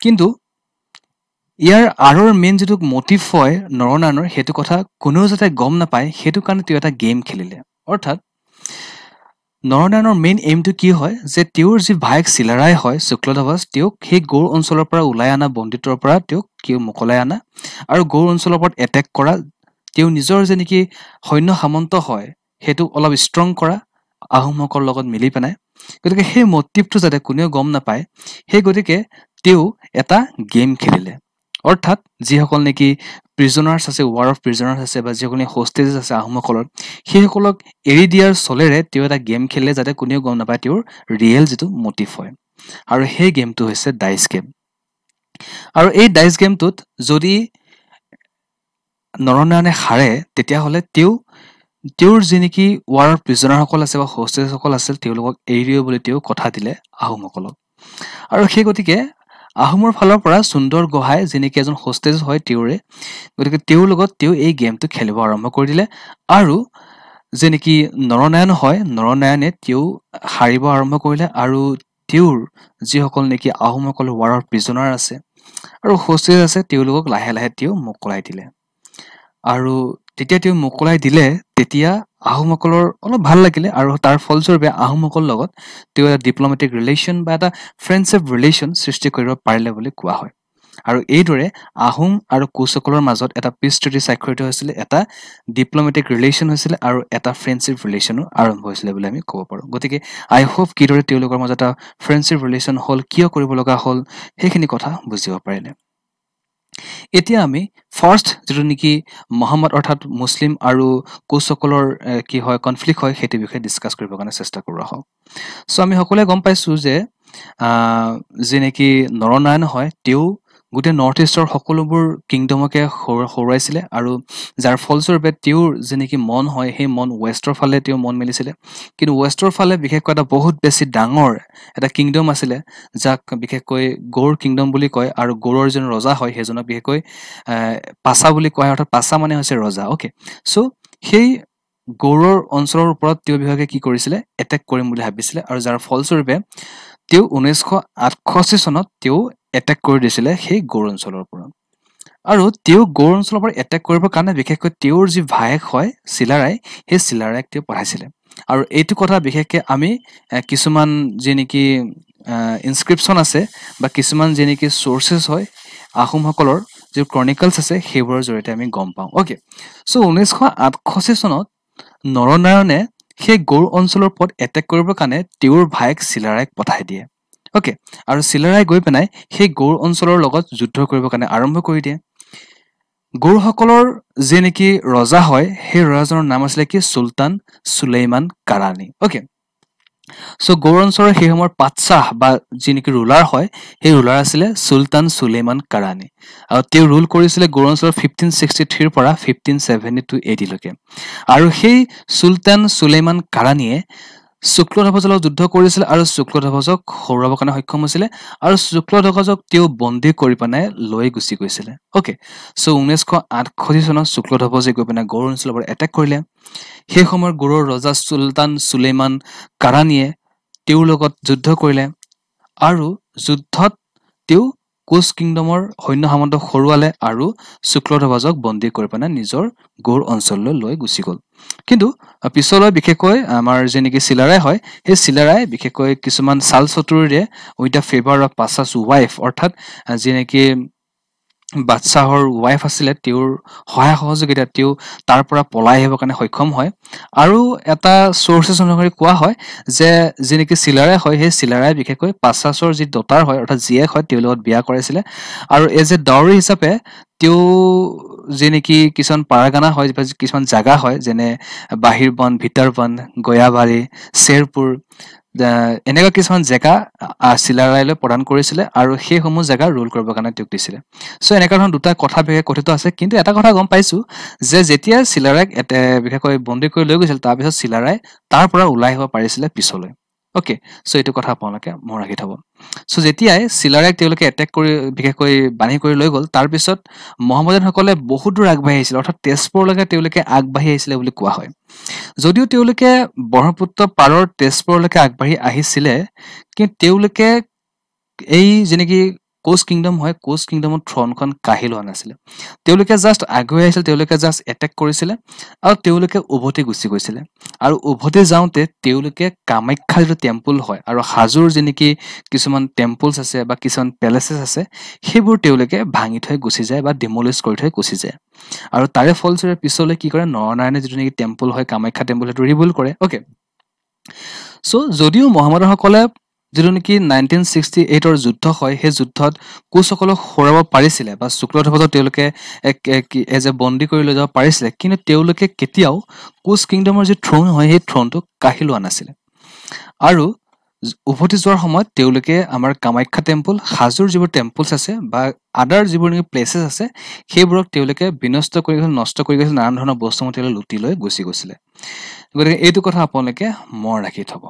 কিন্তু ইয়াৰ আঁৰৰ মেইন যিটো মটিভ হয় নৰনাৰণৰ সেইটো কথা কোনেও যাতে গম নাপায় সেইটো কাৰণে তেওঁ এটা গেম খেলিলে অৰ্থাৎ নৰনাৰণৰ মেইন এইমটো কি হয় যে তেওঁৰ যি ভাইক চিলাৰাই হয় শুক্লধবাস তেওঁক সেই গৌৰ অঞ্চলৰ পৰা ওলাই অনা বন্দিত্বৰ পৰা তেওঁক কিয় মোকলাই অনা আৰু গৌৰ অঞ্চলৰ ওপৰত এটেক কৰা তেওঁ নিজৰ যে নেকি সৈন্য সামন্ত হয় সেইটো অলপ ষ্ট্ৰং কৰা আহোমসকলৰ লগত মিলি পেনাই গতিকে সেই মটিভটো যাতে কোনেও গম নাপায় সেই গতিকে তেওঁ এটা গেম খেলিলে অৰ্থাৎ যিসকল নেকি প্ৰিজনাৰ্ছ আছে ৱাৰ অফ প্ৰিজনাৰ্ছ আছে বা যিসকল হোষ্টেজ আছে আহোমসকলৰ সেইসকলক এৰি দিয়াৰ চলেৰে তেওঁ এটা গেম খেলে যাতে কোনেও গম নাপায় তেওঁৰ ৰিয়েল যিটো মটিভ হয় আৰু সেই গেমটো হৈছে ডাইচ গেম আৰু এই ডাইচ গেমটোত যদি নৰনাৰায়ণে হাৰে তেতিয়াহ'লে তেওঁ তেওঁৰ যি নেকি ৱাৰৰ প্ৰিজনাৰসকল আছে বা হোষ্টেজসকল আছিল তেওঁলোকক এৰি দিব বুলি তেওঁ কথা দিলে আহোমসকলক আৰু সেই গতিকে আহোমৰ ফালৰ পৰা সুন্দৰ গোহাঁই যেনেকৈ এজন হোষ্টেজ হয় তেওঁৰে গতিকে তেওঁৰ লগত তেওঁ এই গেমটো খেলিব আৰম্ভ কৰি দিলে আৰু যে নেকি নৰনাৰায়ণ হয় নৰনায়নে তেওঁ হাৰিব আৰম্ভ কৰিলে আৰু তেওঁৰ যিসকল নেকি আহোমসকল ৱাৰৰ প্ৰিজনাৰ আছে আৰু হোষ্টেজ আছে তেওঁলোকক লাহে লাহে তেওঁ মোকলাই দিলে আৰু তেতিয়া তেওঁ মোকলাই দিলে তেতিয়া আহোমসকলৰ অলপ ভাল লাগিলে আৰু তাৰ ফলস্বৰূপে আহোমসকলৰ লগত তেওঁ এটা ডিপ্ল'মেটিক ৰিলেশ্যন বা এটা ফ্ৰেণ্ডশ্বিপ ৰিলেশ্যন সৃষ্টি কৰিব পাৰিলে বুলি কোৱা হয় আৰু এইদৰে আহোম আৰু কোচসকলৰ মাজত এটা পিচ স্বাক্ষৰিত হৈছিলে এটা ডিপ্ল'মেটিক ৰিলেশ্যন হৈছিলে আৰু এটা ফ্ৰেণ্ডশ্বিপ ৰিলেশ্যনো আৰম্ভ হৈছিলে বুলি আমি ক'ব পাৰোঁ গতিকে আই হোপ কিদৰে তেওঁলোকৰ মাজত এটা ফ্ৰেণ্ডশ্বিপ ৰিলেশ্যন হ'ল কিয় কৰিব লগা হ'ল সেইখিনি কথা বুজিব পাৰিলে এতিয়া আমি ফাৰ্ষ্ট যিটো নেকি মহম্মদ অৰ্থাৎ মুছলিম আৰু কোচসকলৰ কি হয় কনফ্লিক্ট হয় সেইটো বিষয়ে ডিছকাছ কৰিবৰ কাৰণে চেষ্টা কৰোঁ আহক চ' আমি সকলোৱে গম পাইছোঁ যে যি নেকি নৰনাৰায়ণ হয় তেওঁ গোটেই নৰ্থ ইষ্টৰ সকলোবোৰ কিংডমকে হৰুৱাইছিলে আৰু যাৰ ফলস্বৰূপে তেওঁৰ যে নেকি মন হয় সেই মন ৱেষ্টৰ ফালে তেওঁ মন মেলিছিলে কিন্তু ৱেষ্টৰ ফালে বিশেষকৈ এটা বহুত বেছি ডাঙৰ এটা কিংডম আছিলে যাক বিশেষকৈ গৌৰ কিংডম বুলি কয় আৰু গৌৰৰ যোন ৰজা হয় সেইজনক বিশেষকৈ পাছা বুলি কয় অৰ্থাৎ পাছা মানে হৈছে ৰজা অ'কে চ' সেই গৌৰৰ অঞ্চলৰ ওপৰত তেওঁ বিভাগে কি কৰিছিলে এটেক কৰিম বুলি ভাবিছিলে আৰু যাৰ ফলস্বৰূপে তেওঁ ঊনৈছশ আঠষষ্ঠি চনত তেওঁ এটেক কৰি দিছিলে সেই গৌৰ অঞ্চলৰ পৰা আৰু তেওঁ গৌৰ অঞ্চলৰ পৰা এটেক কৰিবৰ কাৰণে বিশেষকৈ তেওঁৰ যি ভায়েক হয় চিলাৰাই সেই চিলাৰাইক তেওঁ পঢ়াইছিলে আৰু এইটো কথা বিশেষকৈ আমি কিছুমান যি নেকি ইনস্ক্ৰিপশ্যন আছে বা কিছুমান যি নেকি চ'ৰ্চেছ হয় আহোমসকলৰ যি ক্ৰনিকলছ আছে সেইবোৰৰ জৰিয়তে আমি গম পাওঁ অ'কে চ' ঊনৈছশ আঠষষ্ঠি চনত নৰনাৰায়ণে সেই গৌৰ অঞ্চলৰ ওপৰত এটেক কৰিবৰ কাৰণে তেওঁৰ ভায়েক চিলাৰাইক পঠাই দিয়ে অ'কে আৰু চিলাৰাই গৈ পেনাই সেই গৌৰ অঞ্চলৰ লগত যুদ্ধ কৰিবৰ কাৰণে আৰম্ভ কৰি দিয়ে গৌৰসকলৰ যি নেকি ৰজা হয় সেই ৰজাজনৰ নাম আছিলে কি চুলতান চুলেইমান কাৰাণী অ'কে চ' গৌৰ অঞ্চলৰ সেই সময়ৰ পাটশ্বাহ বা যি নেকি ৰুলাৰ হয় সেই ৰুলাৰ আছিলে চুলতান চুলেমান কাৰাণী আৰু তেওঁ ৰুল কৰিছিলে গৌৰ অঞ্চলৰ ফিফটিন ছিক্সটি থ্ৰীৰ পৰা ফিফটিন ছেভেণ্টি টু এইটিলৈকে আৰু সেই চুলতান চুলেমান কাৰাণীয়ে শুক্লধ্বজলক যুদ্ধ কৰিছিল আৰু শুক্লধ্বজক হৰুৱাবৰ কাৰণে সক্ষম হৈছিলে আৰু শুক্লধ্বজক তেওঁ বন্দী কৰি পেলাই লৈ গুচি গৈছিলে অ'কে চ' ঊনৈছশ আঠষষ্ঠি চনত শুক্লধ্বজে গৈ পেলাই গৌৰ অঞ্চলৰ পৰা এটেক কৰিলে সেই সময়ত গৌৰৰ ৰজা চুলতান চুলেইমান কাৰানীয়ে তেওঁৰ লগত যুদ্ধ কৰিলে আৰু যুদ্ধত তেওঁ কোচ কিংডমৰ সৈন্য সামন্ত হৰুৱালে আৰু শুক্লধ্বজক বন্দী কৰি পেলাই নিজৰ গৌৰ অঞ্চললৈ লৈ গুচি গ'ল কিন্তু পিছলৈ বিশেষকৈ আমাৰ যি নেকি চিলাৰাই হয় সেই চিলাৰাই বিশেষকৈ কিছুমান চাল চতুৰিৰে with the favour of pasha's wife অৰ্থাৎ যি নেকি বাদশ্বাহৰ ৱাইফ আছিলে তেওঁৰ সহায় সহযোগিতাত তেওঁ তাৰ পৰা পলাই আহিবৰ কাৰণে সক্ষম হয় আৰু এটা চ'ৰ্চেছ অনুসৰি কোৱা হয় যে যি নেকি চিলাৰাই হয় সেই চিলাৰাই বিশেষকৈ পাশ্বাছৰ যি দতাৰ হয় অৰ্থাৎ জীয়েক হয় তেওঁৰ লগত বিয়া কৰাইছিলে আৰু এজ এ ডাৱৰী হিচাপে তেওঁ যি নেকি কিছুমান পাৰাগানা হয় কিছুমান জেগা হয় যেনে বাহিৰ বন ভিতৰ বন গয়াবাৰী শ্বেৰপুৰ এনেকুৱা কিছুমান জেগা চিলাৰাইলৈ প্ৰদান কৰিছিলে আৰু সেইসমূহ জেগা ৰোল কৰিবৰ কাৰণে তেওঁক দিছিলে চ' এনেকুৱা ধৰণৰ দুটা কথা বিশেষ কথিত আছে কিন্তু এটা কথা গম পাইছোঁ যে যেতিয়া চিলাৰাইক বিশেষকৈ বন্দী কৰি লৈ গৈছিল তাৰপিছত চিলাৰাই তাৰ পৰা ওলাই আহিব পাৰিছিলে পিছলৈ ওকে সো এই কথা আপনাদের মনে রাখি থব সো যেতিয়াই সিলারেক এটেক করে বিশেষ করে বাণী করে লই গল তারপর মহম্মদন সকলে বহু দূর আগবাড়ি অর্থাৎ তেজপুর আগবাড়ি আসে বলে কোয়া হয় যদিও ব্রহ্মপুত্র পারর তেজপুর আগবাড়ি আসে কিন্তু এই যে কোচ কিংডম হয় কোচ কিংডমত থ্ৰনখন কাঢ়ি লোৱা নাছিলে তেওঁলোকে জাষ্ট আগুৱাই আহিছিলে তেওঁলোকে জাষ্ট এটেক কৰিছিলে আৰু তেওঁলোকে উভতি গুচি গৈছিলে আৰু উভতি যাওঁতে তেওঁলোকে কামাখ্যা যিটো টেম্পুল হয় আৰু হাজোৰ যি নেকি কিছুমান টেম্পলছ আছে বা কিছুমান পেলেচেছ আছে সেইবোৰ তেওঁলোকে ভাঙি থৈ গুচি যায় বা ডিমলিছ কৰি থৈ গুচি যায় আৰু তাৰে ফলস্বৰূপে পিছলৈ কি কৰে নৰনাৰায়ণে যিটো নেকি টেম্পুল হয় কামাখ্যা টেম্পুল সেইটো ৰিবুল কৰে অ'কে চ' যদিও মহম্মদসকলে যিটো নেকি নাইনটিন ছিক্সটি এইটৰ যুদ্ধ হয় সেই যুদ্ধত কোচসকলক সৰাব পাৰিছিলে বা শুক্লধপথত তেওঁলোকে এজ এ বন্দী কৰি লৈ যাব পাৰিছিলে কিন্তু তেওঁলোকে কেতিয়াও কোচ কিংডমৰ যি থ্ৰ'ন হয় সেই থ্ৰ'নটো কাঢ়ি লোৱা নাছিলে আৰু উভতি যোৱাৰ সময়ত তেওঁলোকে আমাৰ কামাখ্যা টেম্পল হাজোৰ যিবোৰ টেম্পলছ আছে বা আদাৰ যিবোৰ নেকি প্লেচেছ আছে সেইবোৰক তেওঁলোকে বিনষ্ট কৰি গৈছিল নষ্ট কৰি গৈছিল নানান ধৰণৰ বস্তুসমূহ তেওঁলোকে লুটি লৈ গুচি গৈছিলে গতিকে এইটো কথা আপোনালোকে মন ৰাখি থ'ব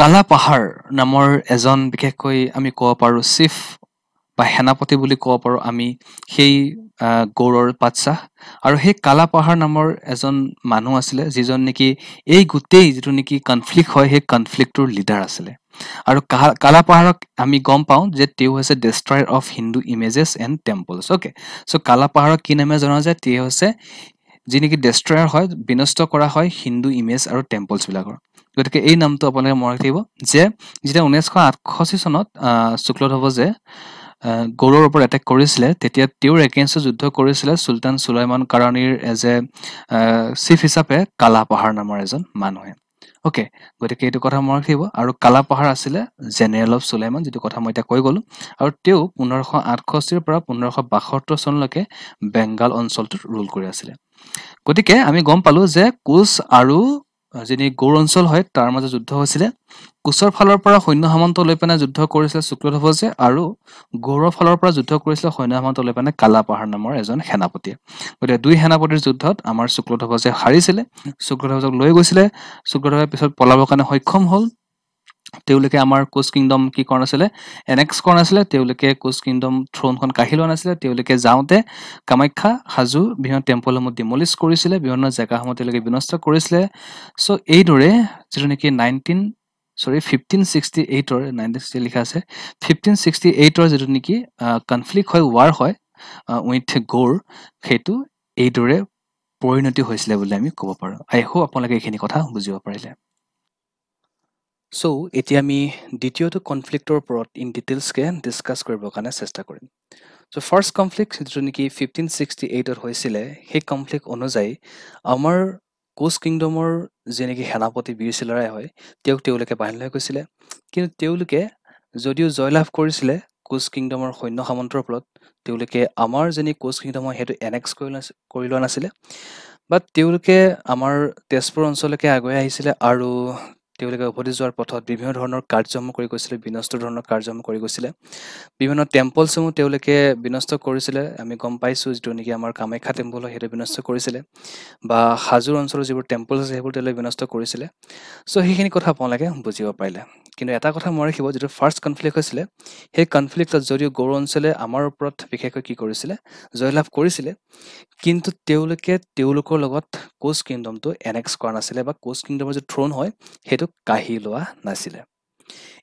কালা পাহাৰ নামৰ এজন বিশেষকৈ আমি ক'ব পাৰোঁ চিফ বা সেনাপতি বুলি ক'ব পাৰোঁ আমি সেই গৌৰৰ পাতশাহ আৰু সেই কালা পাহাৰ নামৰ এজন মানুহ আছিলে যিজন নেকি এই গোটেই যিটো নেকি কনফ্লিক্ট হয় সেই কনফ্লিক্টটোৰ লিডাৰ আছিলে আৰু কা কালা পাহাৰক আমি গম পাওঁ যে তেওঁ হৈছে destroyer of Hindu images and temples okay so' Kala পাহাৰক কি নামে জনা যায় তেওঁ হৈছে যি নেকি ডেষ্ট্ৰয়াৰ হয় বিনষ্ট কৰা হয় হিন্দু ইমেজ আৰু টেম্পলছবিলাকৰ গতিকে এই নামটো আপোনালোকে মনত থাকিব যে যেতিয়া ঊনৈছশ আঠষষ্ঠি চনত শুক্ল ধবজে গৌৰৰ ওপৰত এটেক কৰিছিলে তেতিয়া তেওঁৰ এগেইনষ্টে যুদ্ধ কৰিছিলে চুলতান চুলাইমান কাৰণীৰ এজ এ চিফ হিচাপে কালা পাহাৰ নামৰ এজন মানুহে অ'কে গতিকে এইটো কথা মনত থাকিব আৰু কালা পাহাৰ আছিলে জেনেৰেল অফ চুলাইমান যিটো কথা মই এতিয়া কৈ গ'লোঁ আৰু তেওঁ পোন্ধৰশ আঠষষ্ঠিৰ পৰা পোন্ধৰশ বাসত্তৰ চনলৈকে বেংগাল অঞ্চলটোত ৰুল কৰি আছিলে গতিকে আমি গম পালোঁ যে কোচ আৰু যিনি গৌৰ অঞ্চল হয় তাৰ মাজত যুদ্ধ হৈছিলে কোচৰ ফালৰ পৰা সৈন্য সামন্ত লৈ পেনে যুদ্ধ কৰিছিলে শুক্লধ্বজে আৰু গৌৰৰ ফালৰ পৰা যুদ্ধ কৰিছিলে সৈন্য সামন্ত লৈ পেনে কালা পাহাৰ নামৰ এজন সেনাপতিয়ে গতিকে দুই সেনাপতিৰ যুদ্ধত আমাৰ শুক্লধ্বজে হাৰিছিলে শুক্লধ্বজক লৈ গৈছিলে শুক্লধ্বজে পিছত পলাবৰ কাৰণে সক্ষম হ'ল তেওঁলোকে আমাৰ কোচ কিংডম কি কৰা নাছিলে এনেক্স কৰা নাছিলে তেওঁলোকে কোচ কিংডম থ্ৰোনখন কাঢ়ি লোৱা নাছিলে তেওঁলোকে যাওঁতে কামাখ্যা সাজু বিভিন্ন টেম্পলসমূহ ডিমলিচ কৰিছিলে বিভিন্ন জেগাসমূহ তেওঁলোকে বিনষ্ট কৰিছিলে চ' এইদৰে যিটো নেকি নাইনটিন চৰি ফিফটিন ছিক্সটি এইটৰ নাইনটিন ছিক্সটি লিখা আছে ফিফটিন ছিক্সটি এইটৰ যিটো নেকি কনফ্লিক্ট হয় ৱাৰ হয় উইথ গৌৰ সেইটো এইদৰে পৰিণতি হৈছিলে বুলি আমি ক'ব পাৰোঁ আই হোপ আপোনালোকে এইখিনি কথা বুজিব পাৰিলে চ' এতিয়া আমি দ্বিতীয়টো কনফ্লিক্টৰ ওপৰত ইন ডিটেইলছকৈ ডিছকাছ কৰিবৰ কাৰণে চেষ্টা কৰিম চ' ফাৰ্ষ্ট কনফ্লিক্ট যিটো নেকি ফিফটিন ছিক্সটি এইটত হৈছিলে সেই কনফ্লিক্ট অনুযায়ী আমাৰ কোচ কিংডমৰ যি নেকি সেনাপতি বীৰ চিলাৰাই হয় তেওঁক তেওঁলোকে বাহিনী লৈ গৈছিলে কিন্তু তেওঁলোকে যদিও জয়লাভ কৰিছিলে কোচ কিংডমৰ সৈন্য সামন্তৰ ফলত তেওঁলোকে আমাৰ যেনি কোচ কিংডম হয় সেইটো এনেক্স কৰি কৰি লোৱা নাছিলে বাট তেওঁলোকে আমাৰ তেজপুৰ অঞ্চললৈকে আগুৱাই আহিছিলে আৰু তেওঁলোকে উভতি যোৱাৰ পথত বিভিন্ন ধৰণৰ কাৰ্যসমূহ কৰি গৈছিলে বিনষ্ট ধৰণৰ কাৰ্যসমূহ কৰি গৈছিলে বিভিন্ন টেম্পলছসমূহ তেওঁলোকে বিনষ্ট কৰিছিলে আমি গম পাইছোঁ যিটো নেকি আমাৰ কামাখ্যা টেম্পল হয় সেইটো বিনষ্ট কৰিছিলে বা হাজোৰ অঞ্চলৰ যিবোৰ টেম্পল আছে সেইবোৰ তেওঁলোকে বিনষ্ট কৰিছিলে চ' সেইখিনি কথা আপোনালোকে বুজিব পাৰিলে কিন্তু এটা কথা মই ৰাখিব যিটো ফাৰ্ষ্ট কনফ্লিক্ট হৈছিলে সেই কনফ্লিক্টত যদিও গৌৰ অঞ্চলে আমাৰ ওপৰত বিশেষকৈ কি কৰিছিলে জয়লাভ কৰিছিলে কিন্তু তেওঁলোকে তেওঁলোকৰ লগত কোচ কিংডমটো এনেক্স কৰা নাছিলে বা কোচ কিংডমৰ যিটো থ্ৰোন হয় সেইটো কাঢ়ি লোৱা নাছিলে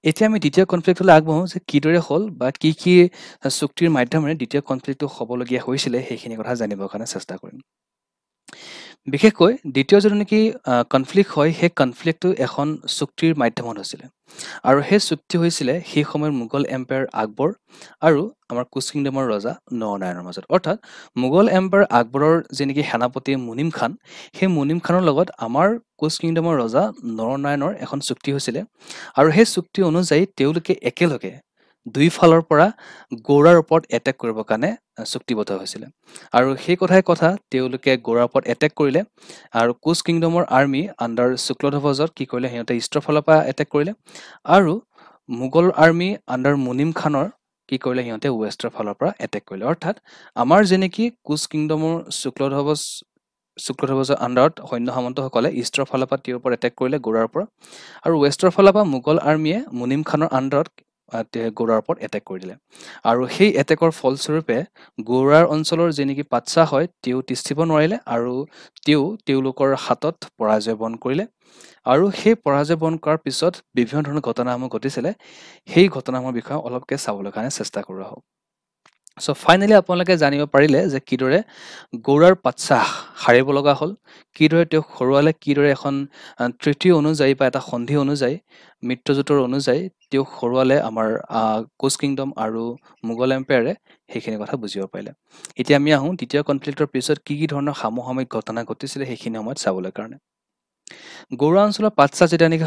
এতিয়া আমি দ্বিতীয় কনফ্লিক্টলৈ আগবাঢ়োঁ যে কিদৰে হ'ল বা কি কি চুক্তিৰ মাধ্যমেৰে দ্বিতীয় কনফ্লিক্টটো হ'বলগীয়া হৈছিলে সেইখিনি কথা জানিবৰ কাৰণে চেষ্টা কৰিম বিশেষকৈ দ্বিতীয় যিটো নেকি কনফ্লিক্ট হয় সেই কনফ্লিক্টটো এখন চুক্তিৰ মাধ্যমত হৈছিলে আৰু সেই চুক্তি হৈছিলে সেই সময়ৰ মোগল এম্পায়াৰ আকবৰ আৰু আমাৰ কোচ কিংডমৰ ৰজা নৰনাৰায়ণৰ মাজত অৰ্থাৎ মোগল এম্পায়াৰ আকবৰৰ যি নেকি সেনাপতি মুনিম খান সেই মুনিম খানৰ লগত আমাৰ কোচ কিংডমৰ ৰজা নৰনাৰায়ণৰ এখন চুক্তি হৈছিলে আৰু সেই চুক্তি অনুযায়ী তেওঁলোকে একেলগে দুয়োফালৰ পৰা গৌৰাৰ ওপৰত এটেক কৰিবৰ কাৰণে চুক্তিবদ্ধ হৈছিলে আৰু সেই কথাই কথা তেওঁলোকে গৌৰাৰ ওপৰত এটেক কৰিলে আৰু কোচ কিংডমৰ আৰ্মি আণ্ডাৰ শুক্লধ্বজত কি কৰিলে সিহঁতে ইষ্টৰ ফালৰ পৰা এটেক কৰিলে আৰু মোগল আৰ্মি আণ্ডাৰ মুনিম খানৰ কি কৰিলে সিহঁতে ৱেষ্টৰ ফালৰ পৰা এটেক কৰিলে অৰ্থাৎ আমাৰ যেনেকৈ কোচ কিংডমৰ শুক্লধ্বজ শুক্লধ্বজৰ আণ্ডাৰত সৈন্য সামন্তসকলে ইষ্টৰ ফালৰ পৰা তেওঁৰ ওপৰত এটেক কৰিলে গোৰাৰ ওপৰত আৰু ৱেষ্টৰ ফালৰ পৰা মোগল আৰ্মীয়ে মুনিম খানৰ আণ্ডাৰত গৌৰাৰ ওপৰত এটেক কৰি দিলে আৰু সেই এটেকৰ ফলস্বৰূপে গৌৰাৰ অঞ্চলৰ যি নেকি পাটচাহ হয় তেওঁ তিষ্ঠিব নোৱাৰিলে আৰু তেওঁ তেওঁলোকৰ হাতত পৰাজয় বন কৰিলে আৰু সেই পৰাজয় বন কৰাৰ পিছত বিভিন্ন ধৰণৰ ঘটনাসমূহ ঘটিছিলে সেই ঘটনাসমূহৰ বিষয়ে অলপকৈ চাবলৈ কাৰণে চেষ্টা কৰোঁ আহক চ' ফাইনেলি আপোনালোকে জানিব পাৰিলে যে কিদৰে গৌৰাৰ পাতশাহ সাৰিব লগা হ'ল কিদৰে তেওঁক হৰুৱালে কিদৰে এখন তৃতীয় অনুযায়ী বা এটা সন্ধি অনুযায়ী মিত্ৰজোঁটৰ অনুযায়ী তেওঁক হৰুৱালে আমাৰ কোচ কিংডম আৰু মোগল এম্পায়াৰে সেইখিনি কথা বুজিব পাৰিলে এতিয়া আমি আহোঁ দ্বিতীয় কনফ্লিক্টৰ পিছত কি কি ধৰণৰ সামসামিক ঘটনা ঘটিছিলে সেইখিনি সময়ত চাবলৈ কাৰণে গৌৰা অঞ্চলৰ পাটচা যেতিয়া নেকি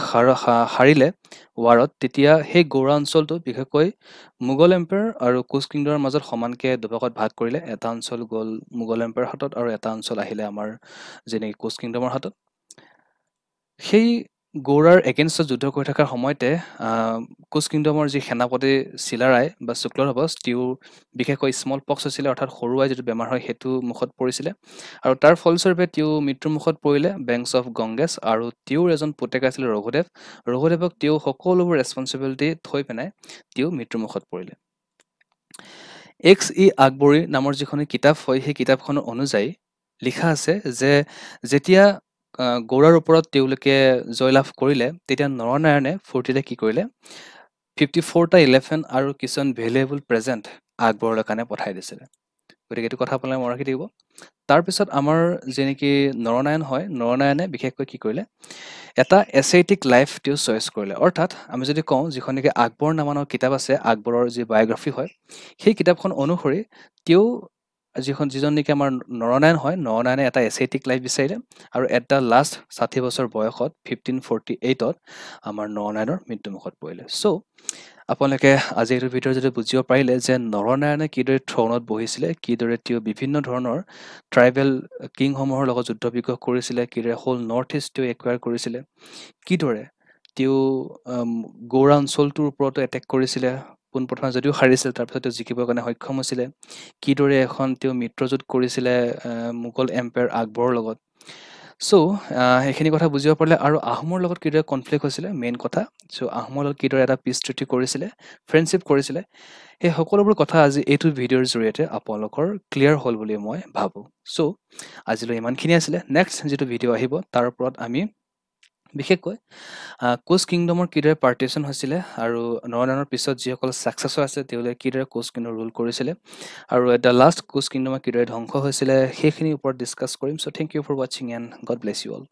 হাৰিলে ৱাৰত তেতিয়া সেই গৌৰা অঞ্চলটো বিশেষকৈ মোগল এম্পায়াৰ আৰু কোচ কিংডমৰ মাজত সমানকে দুভাগত ভাগ কৰিলে এটা অঞ্চল গ'ল মোগল এম্পায়াৰ হাতত আৰু এটা অঞ্চল আহিলে আমাৰ যেনেকৈ কোচ কিংডমৰ হাতত সেই গৌৰাৰ এগেইনষ্ট যুদ্ধ কৰি থকাৰ সময়তে কোচ কিংডমৰ যি সেনাপতি চিলাৰাই বা শুক্লৰভচ তেওঁৰ বিশেষকৈ স্মল পক্স আছিলে অৰ্থাৎ সৰু আই যিটো বেমাৰ হয় সেইটো মুখত পৰিছিলে আৰু তাৰ ফলস্বৰূপে তেওঁ মৃত্যুমুখত পৰিলে বেংকছ অফ গংগেছ আৰু তেওঁৰ এজন পুতেক আছিলে ৰঘুদেৱ ৰঘুদেৱক তেওঁ সকলোবোৰ ৰেচপনচিবিলিটি থৈ পেনাই তেওঁ মৃত্যুমুখত পৰিলে এক্স ই আকবৰী নামৰ যিখন কিতাপ হয় সেই কিতাপখনৰ অনুযায়ী লিখা আছে যে যেতিয়া গৌৰাৰ ওপৰত তেওঁলোকে জয়লাভ কৰিলে তেতিয়া নৰনাৰায়ণে ফূৰ্তিতে কি কৰিলে ফিফটি ফ'ৰটা ইলেভেন আৰু কিছুমান ভেলুৱেবল প্ৰেজেণ্ট আকবৰলৈ কাৰণে পঠাই দিছিলে গতিকে এইটো কথা আপোনালোকে মনত ৰাখি থাকিব তাৰপিছত আমাৰ যি নেকি নৰনাৰায়ণ হয় নৰনাৰায়ণে বিশেষকৈ কি কৰিলে এটা এছেইটিক লাইফ তেওঁ চইচ কৰিলে অৰ্থাৎ আমি যদি কওঁ যিখন নেকি আকবৰ নামানৰ কিতাপ আছে আকবৰৰ যি বায়'গ্ৰাফী হয় সেই কিতাপখন অনুসৰি তেওঁ যিখন যিজন নেকি আমাৰ নৰনাৰায়ণ হয় নৰনাৰায়ণে এটা এচেটিক লাইফ বিচাৰিলে আৰু এট দ্য লাষ্ট ষাঠি বছৰ বয়সত ফিফটিন ফৰ্টি এইটত আমাৰ নৰনাৰায়ণৰ মৃত্যুমুখত পৰিলে চ' আপোনালোকে আজি এইটো ভিডিঅ' যদি বুজিব পাৰিলে যে নৰনাৰায়ণে কিদৰে থ্ৰ'নত বহিছিলে কিদৰে তেওঁ বিভিন্ন ধৰণৰ ট্ৰাইবেল কিংসমূহৰ লগত যুদ্ধ বিগ্ৰহ কৰিছিলে কিদৰে হ'ল নৰ্থ ইষ্ট তেওঁ একুৱাৰ কৰিছিলে কিদৰে তেওঁ গৌৰা অঞ্চলটোৰ ওপৰতো এটেক কৰিছিলে পোনপ্ৰথমে যদিও হাৰিছিল তাৰপিছত তেওঁ জিকিবৰ কাৰণে সক্ষম হৈছিলে কিদৰে এখন তেওঁ মিত্ৰজোঁট কৰিছিলে মোগল এম্পায়াৰ আকবৰৰ লগত চ' সেইখিনি কথা বুজিব পাৰিলে আৰু আহোমৰ লগত কিদৰে কনফ্লিক্ট হৈছিলে মেইন কথা চ' আহোমৰ লগত কিদৰে এটা পিছ স্থিতি কৰিছিলে ফ্ৰেণ্ডশ্বিপ কৰিছিলে সেই সকলোবোৰ কথা আজি এইটো ভিডিঅ'ৰ জৰিয়তে আপোনালোকৰ ক্লিয়াৰ হ'ল বুলি মই ভাবোঁ চ' আজিলৈ ইমানখিনি আছিলে নেক্সট যিটো ভিডিঅ' আহিব তাৰ ওপৰত আমি বিশেষকৈ কোচ কিংডমৰ কিদৰে পাৰ্টিশ্যন হৈছিলে আৰু নৰনাৰায়ণৰ পিছত যিসকল ছাকচেছৰ আছে তেওঁলোকে কিদৰে কোচ কিংডম ৰুল কৰিছিলে আৰু এট দ্য লাষ্ট কোচ কিংডমৰ কিদৰে ধ্বংস হৈছিলে সেইখিনিৰ ওপৰত ডিছকাছ কৰিম চ' থেংক ইউ ফৰ ৱাচিং and God bless you all